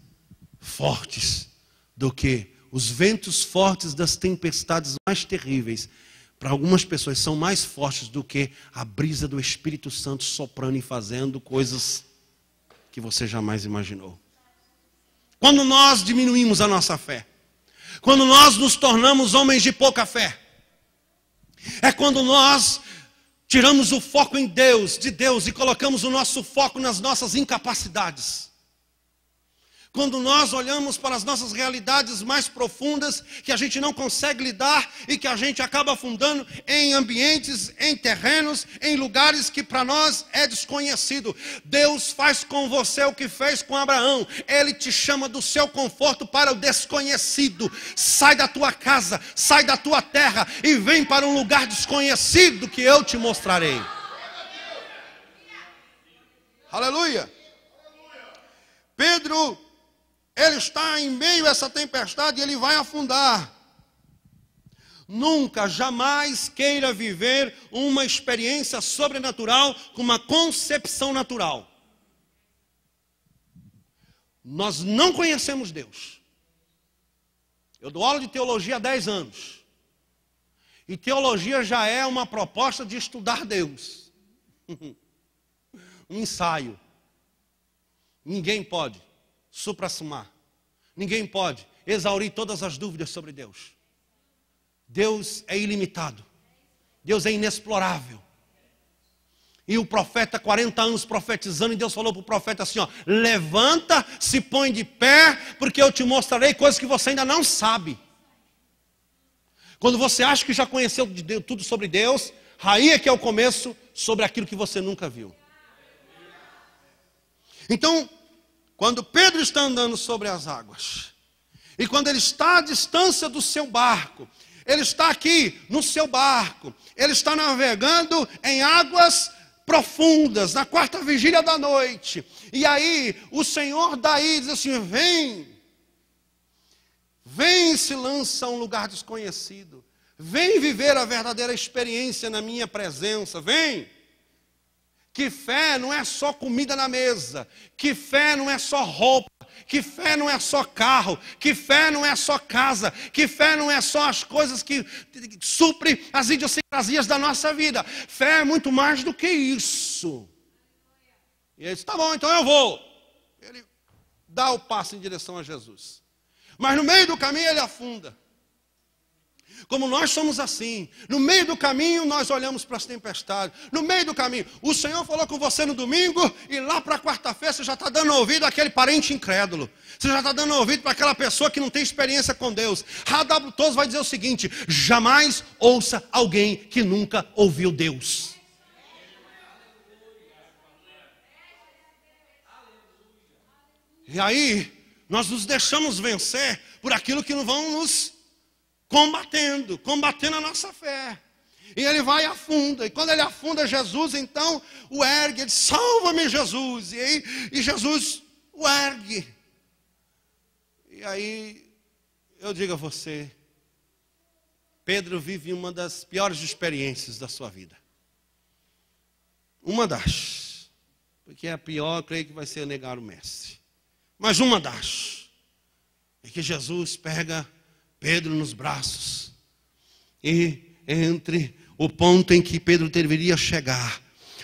fortes do que os ventos fortes das tempestades mais terríveis, para algumas pessoas, são mais fortes do que a brisa do Espírito Santo soprando e fazendo coisas que você jamais imaginou. Quando nós diminuímos a nossa fé, quando nós nos tornamos homens de pouca fé, é quando nós tiramos o foco em Deus, de Deus, e colocamos o nosso foco nas nossas incapacidades. Quando nós olhamos para as nossas realidades mais profundas, que a gente não consegue lidar e que a gente acaba afundando em ambientes, em terrenos, em lugares que para nós é desconhecido. Deus faz com você o que fez com Abraão. Ele te chama do seu conforto para o desconhecido. Sai da tua casa, sai da tua terra e vem para um lugar desconhecido que eu te mostrarei. Aleluia. Pedro ele está em meio a essa tempestade e ele vai afundar. Nunca, jamais queira viver uma experiência sobrenatural com uma concepção natural. Nós não conhecemos Deus. Eu dou aula de teologia há 10 anos. E teologia já é uma proposta de estudar Deus. um ensaio. Ninguém pode suprassumar. Ninguém pode exaurir todas as dúvidas sobre Deus. Deus é ilimitado. Deus é inexplorável. E o profeta, 40 anos profetizando, e Deus falou para o profeta assim: ó, levanta, se põe de pé, porque eu te mostrarei coisas que você ainda não sabe. Quando você acha que já conheceu tudo sobre Deus, aí é que é o começo sobre aquilo que você nunca viu. Então, quando Pedro está andando sobre as águas, e quando ele está à distância do seu barco, ele está aqui no seu barco, ele está navegando em águas profundas, na quarta vigília da noite. E aí o Senhor daí diz assim: vem, vem e se lança a um lugar desconhecido, vem viver a verdadeira experiência na minha presença, vem. Que fé não é só comida na mesa, que fé não é só roupa, que fé não é só carro, que fé não é só casa, que fé não é só as coisas que suprem as idiosincrasias da nossa vida. Fé é muito mais do que isso. E ele disse: tá bom, então eu vou. Ele dá o passo em direção a Jesus. Mas no meio do caminho ele afunda como nós somos assim. No meio do caminho, nós olhamos para as tempestades. No meio do caminho, o Senhor falou com você no domingo, e lá para quarta-feira você já está dando ouvido àquele parente incrédulo. Você já está dando ouvido para aquela pessoa que não tem experiência com Deus. Radabo Toso vai dizer o seguinte: jamais ouça alguém que nunca ouviu Deus. E aí, nós nos deixamos vencer por aquilo que não vão nos combatendo, combatendo a nossa fé. E ele vai e afunda. E quando ele afunda Jesus, então o ergue, ele salva-me, Jesus. E, aí, e Jesus o ergue. E aí eu digo a você, Pedro vive uma das piores experiências da sua vida. Uma das. Porque a pior, eu creio que vai ser negar o mestre. Mas uma das. É que Jesus pega Pedro nos braços. E entre o ponto em que Pedro deveria chegar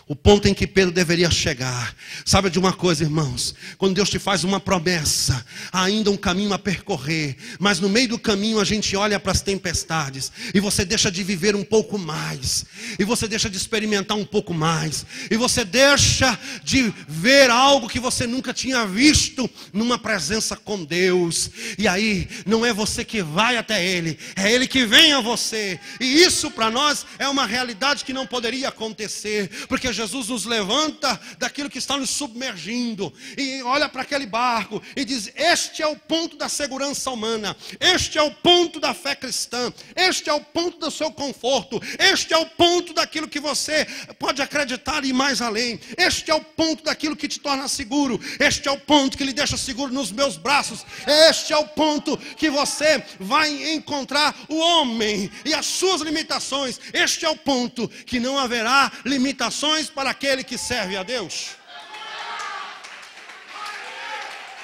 o ponto em que Pedro deveria chegar. Sabe de uma coisa, irmãos? Quando Deus te faz uma promessa, há ainda um caminho a percorrer, mas no meio do caminho a gente olha para as tempestades e você deixa de viver um pouco mais, e você deixa de experimentar um pouco mais, e você deixa de ver algo que você nunca tinha visto numa presença com Deus. E aí, não é você que vai até Ele, é Ele que vem a você. E isso para nós é uma realidade que não poderia acontecer, porque Jesus nos levanta daquilo que está nos submergindo e olha para aquele barco e diz: Este é o ponto da segurança humana, este é o ponto da fé cristã, este é o ponto do seu conforto, este é o ponto daquilo que você pode acreditar e ir mais além, este é o ponto daquilo que te torna seguro, este é o ponto que lhe deixa seguro nos meus braços, este é o ponto que você vai encontrar o homem e as suas limitações, este é o ponto que não haverá limitações para aquele que serve a Deus.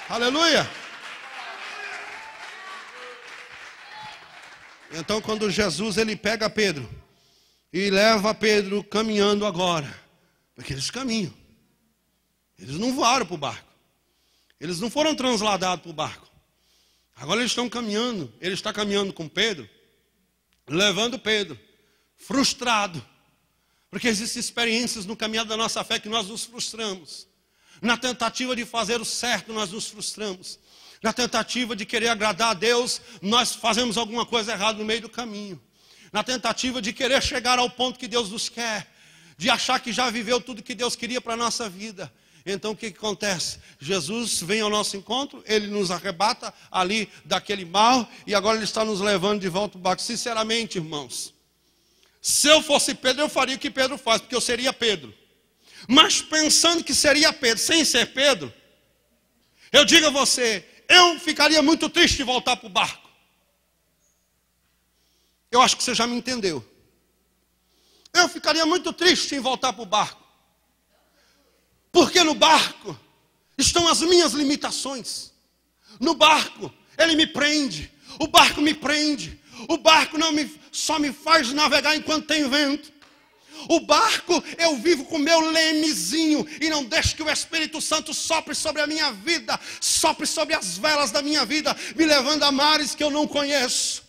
Aleluia! Então, quando Jesus ele pega Pedro e leva Pedro caminhando agora, porque eles caminham, eles não voaram para o barco, eles não foram transladados para o barco. Agora eles estão caminhando, ele está caminhando com Pedro, levando Pedro, frustrado, porque existem experiências no caminhar da nossa fé que nós nos frustramos. Na tentativa de fazer o certo, nós nos frustramos. Na tentativa de querer agradar a Deus, nós fazemos alguma coisa errada no meio do caminho. Na tentativa de querer chegar ao ponto que Deus nos quer, de achar que já viveu tudo que Deus queria para a nossa vida. Então o que, que acontece? Jesus vem ao nosso encontro, ele nos arrebata ali daquele mal e agora ele está nos levando de volta para o barco. Sinceramente, irmãos, se eu fosse Pedro, eu faria o que Pedro faz, porque eu seria Pedro. Mas pensando que seria Pedro, sem ser Pedro, eu digo a você, eu ficaria muito triste de voltar para o barco. Eu acho que você já me entendeu. Eu ficaria muito triste em voltar para o barco. Porque no barco estão as minhas limitações. No barco, ele me prende. O barco me prende. O barco não me, só me faz navegar enquanto tem vento. O barco eu vivo com meu lemezinho e não deixo que o Espírito Santo sopre sobre a minha vida, sopre sobre as velas da minha vida, me levando a mares que eu não conheço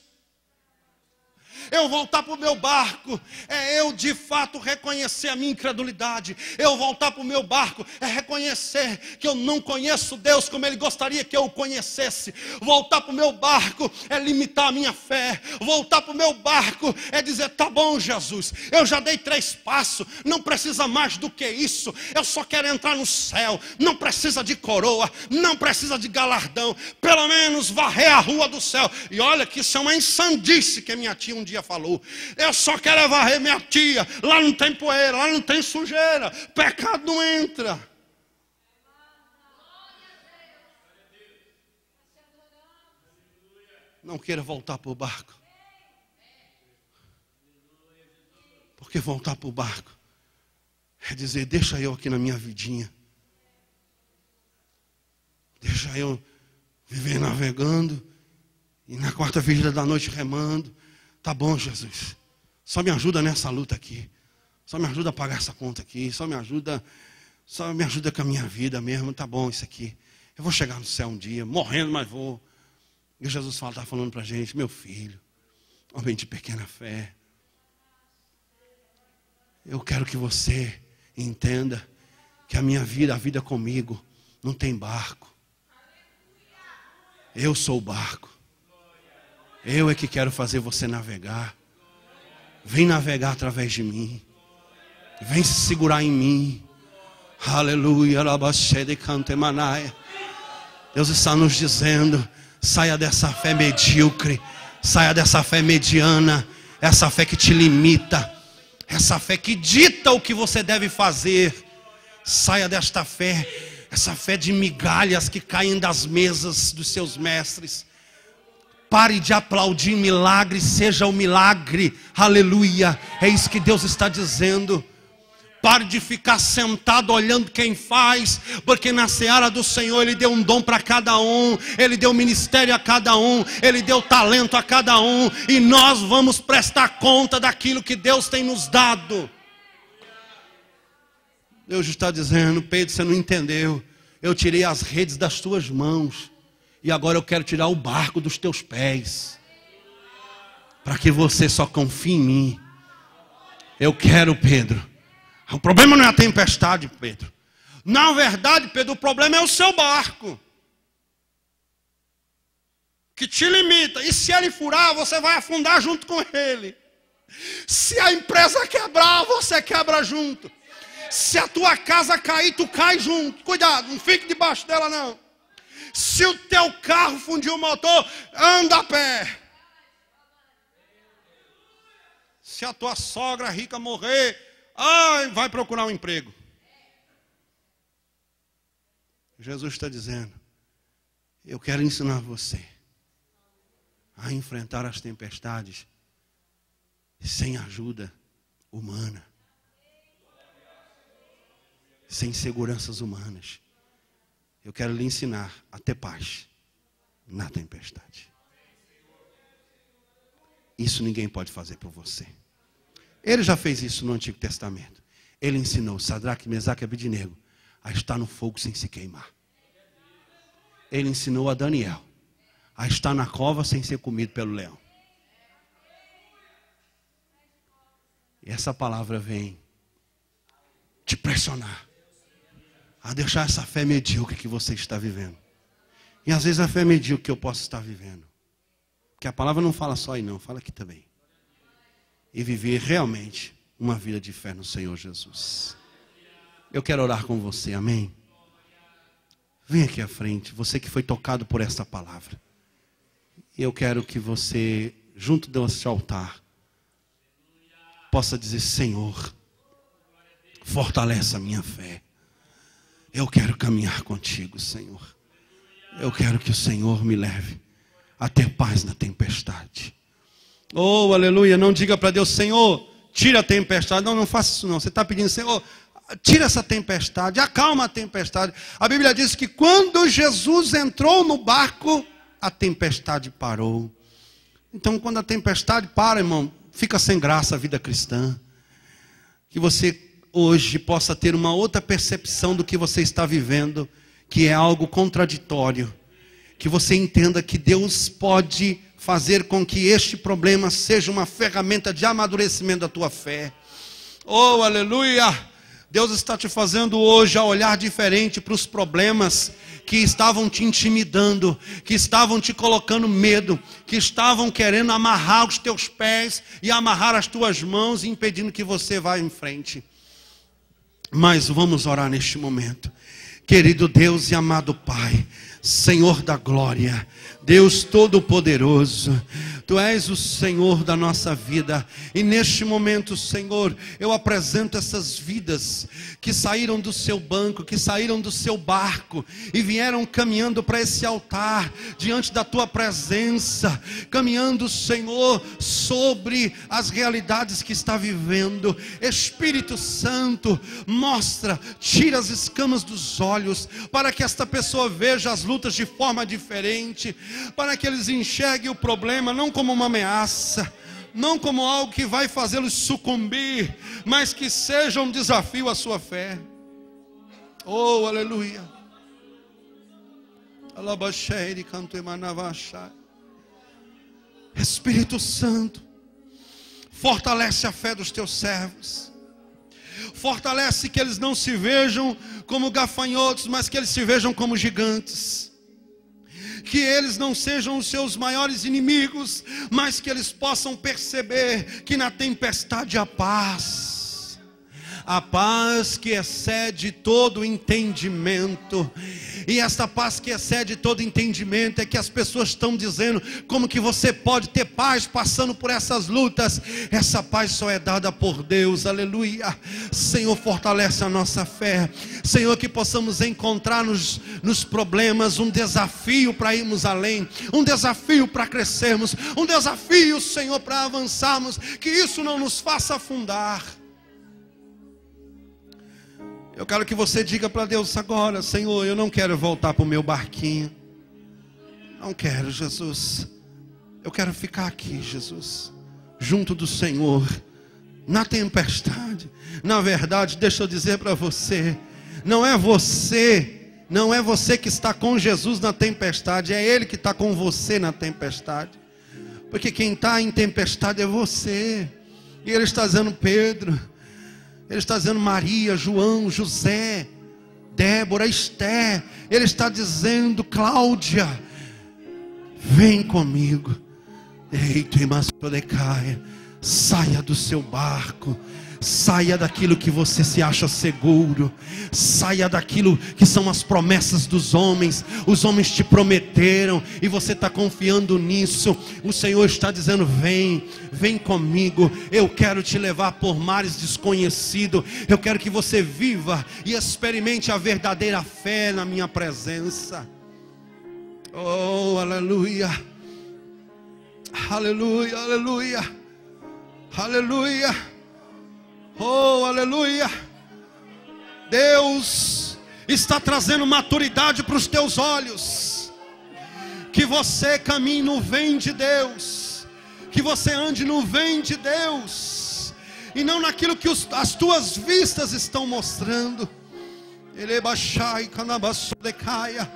eu voltar para o meu barco, é eu de fato reconhecer a minha incredulidade, eu voltar para o meu barco, é reconhecer que eu não conheço Deus como Ele gostaria que eu o conhecesse, voltar para o meu barco é limitar a minha fé, voltar para o meu barco é dizer: tá bom, Jesus, eu já dei três passos, não precisa mais do que isso, eu só quero entrar no céu, não precisa de coroa, não precisa de galardão, pelo menos varrer a rua do céu. E olha que isso é uma insandice que minha tia um dia falou. Eu só quero é varrer minha tia. Lá não tem poeira, lá não tem sujeira. Pecado não entra. Não queira voltar para o barco. Porque voltar para o barco é dizer: deixa eu aqui na minha vidinha. Deixa eu viver navegando e na quarta feira da noite remando. Tá bom, Jesus. Só me ajuda nessa luta aqui. Só me ajuda a pagar essa conta aqui. Só me ajuda, só me ajuda com a minha vida mesmo. Tá bom isso aqui. Eu vou chegar no céu um dia, morrendo, mas vou. E Jesus está falando para a gente, meu filho, homem de pequena fé. Eu quero que você entenda que a minha vida, a vida comigo, não tem barco. Eu sou o barco. Eu é que quero fazer você navegar. Vem navegar através de mim. Vem se segurar em mim. Aleluia. Deus está nos dizendo: saia dessa fé medíocre, saia dessa fé mediana, essa fé que te limita, essa fé que dita o que você deve fazer. Saia desta fé, essa fé de migalhas que caem das mesas dos seus mestres Pare de aplaudir milagre, seja o um milagre. Aleluia. É isso que Deus está dizendo. Pare de ficar sentado olhando quem faz, porque na seara do Senhor Ele deu um dom para cada um, Ele deu ministério a cada um, Ele deu talento a cada um, e nós vamos prestar conta daquilo que Deus tem nos dado. Deus está dizendo, Pedro, você não entendeu. Eu tirei as redes das tuas mãos e agora eu quero tirar o barco dos teus pés, para que você só confie em mim. Eu quero, Pedro. O problema não é a tempestade, Pedro. Na verdade, Pedro, o problema é o seu barco que te limita. E se ele furar, você vai afundar junto com ele. Se a empresa quebrar, você quebra junto. Se a tua casa cair, tu cai junto. Cuidado, não fique debaixo dela não. Se o teu carro fundiu o motor, anda a pé. Se a tua sogra rica morrer, ai, vai procurar um emprego. Jesus está dizendo: Eu quero ensinar você a enfrentar as tempestades sem ajuda humana, sem seguranças humanas. Eu quero lhe ensinar a ter paz na tempestade. Isso ninguém pode fazer por você. Ele já fez isso no Antigo Testamento. Ele ensinou Sadraque, Mesaque e Abidinego a estar no fogo sem se queimar. Ele ensinou a Daniel a estar na cova sem ser comido pelo leão. E essa palavra vem te pressionar a deixar essa fé medíocre que você está vivendo. E às vezes a fé medíocre que eu posso estar vivendo. Porque a palavra não fala só aí, não, fala aqui também. E viver realmente uma vida de fé no Senhor Jesus. Eu quero orar com você, amém? Vem aqui à frente, você que foi tocado por esta palavra. Eu quero que você, junto desse altar, possa dizer: Senhor, fortaleça a minha fé. Eu quero caminhar contigo, Senhor. Eu quero que o Senhor me leve a ter paz na tempestade. Oh, aleluia. Não diga para Deus, Senhor, tira a tempestade. Não, não faça isso não. Você está pedindo, Senhor, tira essa tempestade, acalma a tempestade. A Bíblia diz que quando Jesus entrou no barco, a tempestade parou. Então, quando a tempestade para, irmão, fica sem graça a vida cristã. Que você hoje possa ter uma outra percepção do que você está vivendo, que é algo contraditório. Que você entenda que Deus pode fazer com que este problema seja uma ferramenta de amadurecimento da tua fé. Oh, aleluia! Deus está te fazendo hoje a olhar diferente para os problemas que estavam te intimidando, que estavam te colocando medo, que estavam querendo amarrar os teus pés e amarrar as tuas mãos, impedindo que você vá em frente. Mas vamos orar neste momento. Querido Deus e amado Pai, Senhor da glória, Deus Todo-Poderoso, Tu és o Senhor da nossa vida. E neste momento, Senhor, eu apresento essas vidas que saíram do seu banco, que saíram do seu barco e vieram caminhando para esse altar, diante da tua presença, caminhando, Senhor, sobre as realidades que está vivendo. Espírito Santo, mostra, tira as escamas dos olhos, para que esta pessoa veja as lutas de forma diferente, para que eles enxerguem o problema não como uma ameaça, não como algo que vai fazê-los sucumbir, mas que seja um desafio à sua fé. Oh, aleluia. canto Espírito Santo, fortalece a fé dos teus servos. Fortalece que eles não se vejam como gafanhotos, mas que eles se vejam como gigantes que eles não sejam os seus maiores inimigos, mas que eles possam perceber que na tempestade há paz a paz que excede todo entendimento. E esta paz que excede todo entendimento é que as pessoas estão dizendo como que você pode ter paz passando por essas lutas. Essa paz só é dada por Deus. Aleluia. Senhor, fortalece a nossa fé. Senhor, que possamos encontrar nos, nos problemas um desafio para irmos além, um desafio para crescermos, um desafio, Senhor, para avançarmos. Que isso não nos faça afundar. Eu quero que você diga para Deus agora: Senhor, eu não quero voltar para o meu barquinho. Não quero, Jesus. Eu quero ficar aqui, Jesus, junto do Senhor, na tempestade. Na verdade, deixa eu dizer para você: não é você. Não é você que está com Jesus na tempestade, é Ele que está com você na tempestade. Porque quem está em tempestade é você. E Ele está dizendo, Pedro, ele está dizendo Maria, João, José, Débora, Esté. Ele está dizendo Cláudia, vem comigo. Eita, mas Saia do seu barco Saia daquilo que você se acha seguro. Saia daquilo que são as promessas dos homens. Os homens te prometeram e você está confiando nisso. O Senhor está dizendo: Vem, vem comigo. Eu quero te levar por mares desconhecidos. Eu quero que você viva e experimente a verdadeira fé na minha presença. Oh, aleluia. Aleluia, aleluia. Aleluia. Oh, aleluia! Deus está trazendo maturidade para os teus olhos. Que você caminhe no vem de Deus. Que você ande no vem de Deus. E não naquilo que os, as tuas vistas estão mostrando. Ele é decaia.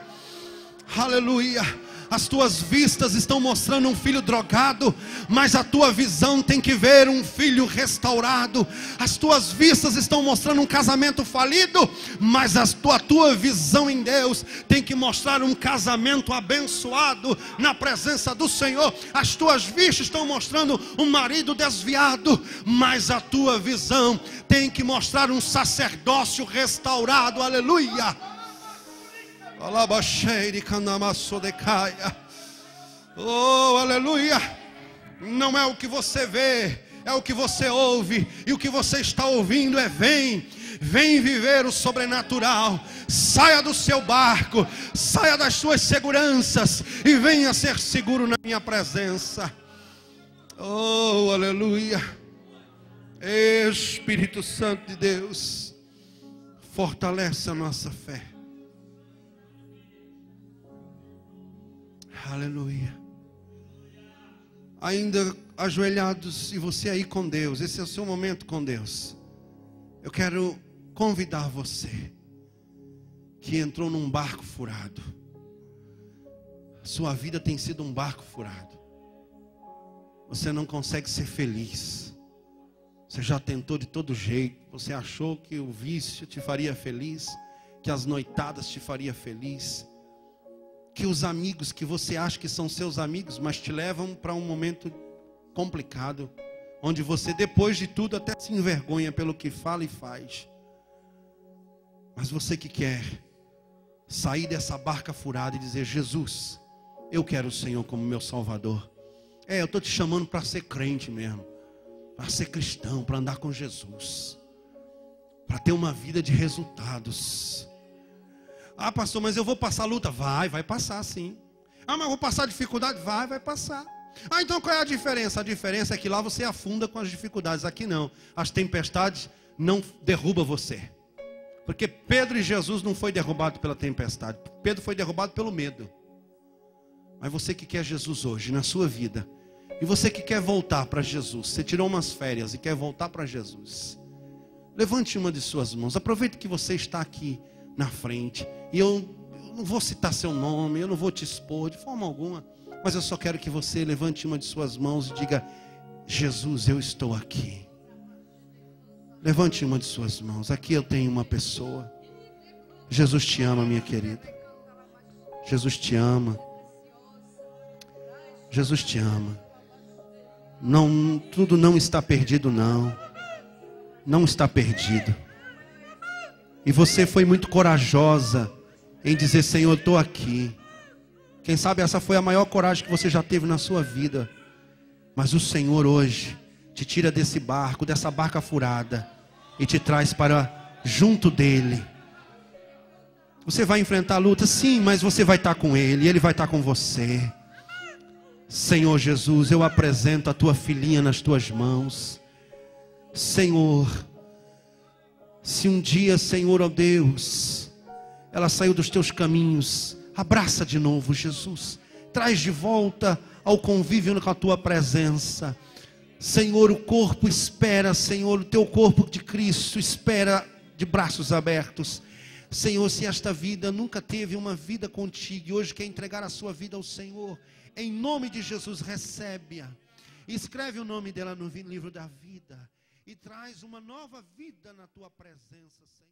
Aleluia as tuas vistas estão mostrando um filho drogado, mas a tua visão tem que ver um filho restaurado, as tuas vistas estão mostrando um casamento falido, mas a tua, a tua visão em Deus tem que mostrar um casamento abençoado na presença do Senhor, as tuas vistas estão mostrando um marido desviado, mas a tua visão tem que mostrar um sacerdócio restaurado, aleluia. Oh, aleluia. Não é o que você vê, é o que você ouve, e o que você está ouvindo é: vem, vem viver o sobrenatural. Saia do seu barco, saia das suas seguranças e venha ser seguro na minha presença. Oh, aleluia. Espírito Santo de Deus, fortalece a nossa fé. Aleluia. Ainda ajoelhados e você aí com Deus, esse é o seu momento com Deus. Eu quero convidar você que entrou num barco furado. Sua vida tem sido um barco furado. Você não consegue ser feliz. Você já tentou de todo jeito. Você achou que o vício te faria feliz, que as noitadas te faria feliz que os amigos que você acha que são seus amigos, mas te levam para um momento complicado, onde você, depois de tudo, até se envergonha pelo que fala e faz. Mas você que quer sair dessa barca furada e dizer: Jesus, eu quero o Senhor como meu Salvador. É, eu estou te chamando para ser crente mesmo, para ser cristão, para andar com Jesus, para ter uma vida de resultados. Ah, pastor, mas eu vou passar luta? Vai, vai passar sim. Ah, mas eu vou passar dificuldade? Vai, vai passar. Ah, então qual é a diferença? A diferença é que lá você afunda com as dificuldades, aqui não. As tempestades não derrubam você. Porque Pedro e Jesus não foi derrubado pela tempestade. Pedro foi derrubado pelo medo. Mas você que quer Jesus hoje na sua vida, e você que quer voltar para Jesus, você tirou umas férias e quer voltar para Jesus. Levante uma de suas mãos. Aproveite que você está aqui na frente. E eu, eu não vou citar seu nome, eu não vou te expor de forma alguma, mas eu só quero que você levante uma de suas mãos e diga: Jesus, eu estou aqui. Levante uma de suas mãos. Aqui eu tenho uma pessoa. Jesus te ama, minha querida. Jesus te ama. Jesus te ama. Não, tudo não está perdido não. Não está perdido. E você foi muito corajosa em dizer: Senhor, estou aqui. Quem sabe essa foi a maior coragem que você já teve na sua vida. Mas o Senhor hoje te tira desse barco, dessa barca furada, e te traz para junto dele. Você vai enfrentar lutas, sim, mas você vai estar tá com ele, e ele vai estar tá com você. Senhor Jesus, eu apresento a tua filhinha nas tuas mãos. Senhor, se um dia, Senhor, ó Deus, ela saiu dos teus caminhos, abraça de novo, Jesus. Traz de volta ao convívio com a tua presença. Senhor, o corpo espera, Senhor, o teu corpo de Cristo espera de braços abertos. Senhor, se esta vida nunca teve uma vida contigo e hoje quer entregar a sua vida ao Senhor, em nome de Jesus, recebe-a. Escreve o nome dela no livro da vida e traz uma nova vida na tua presença, Senhor.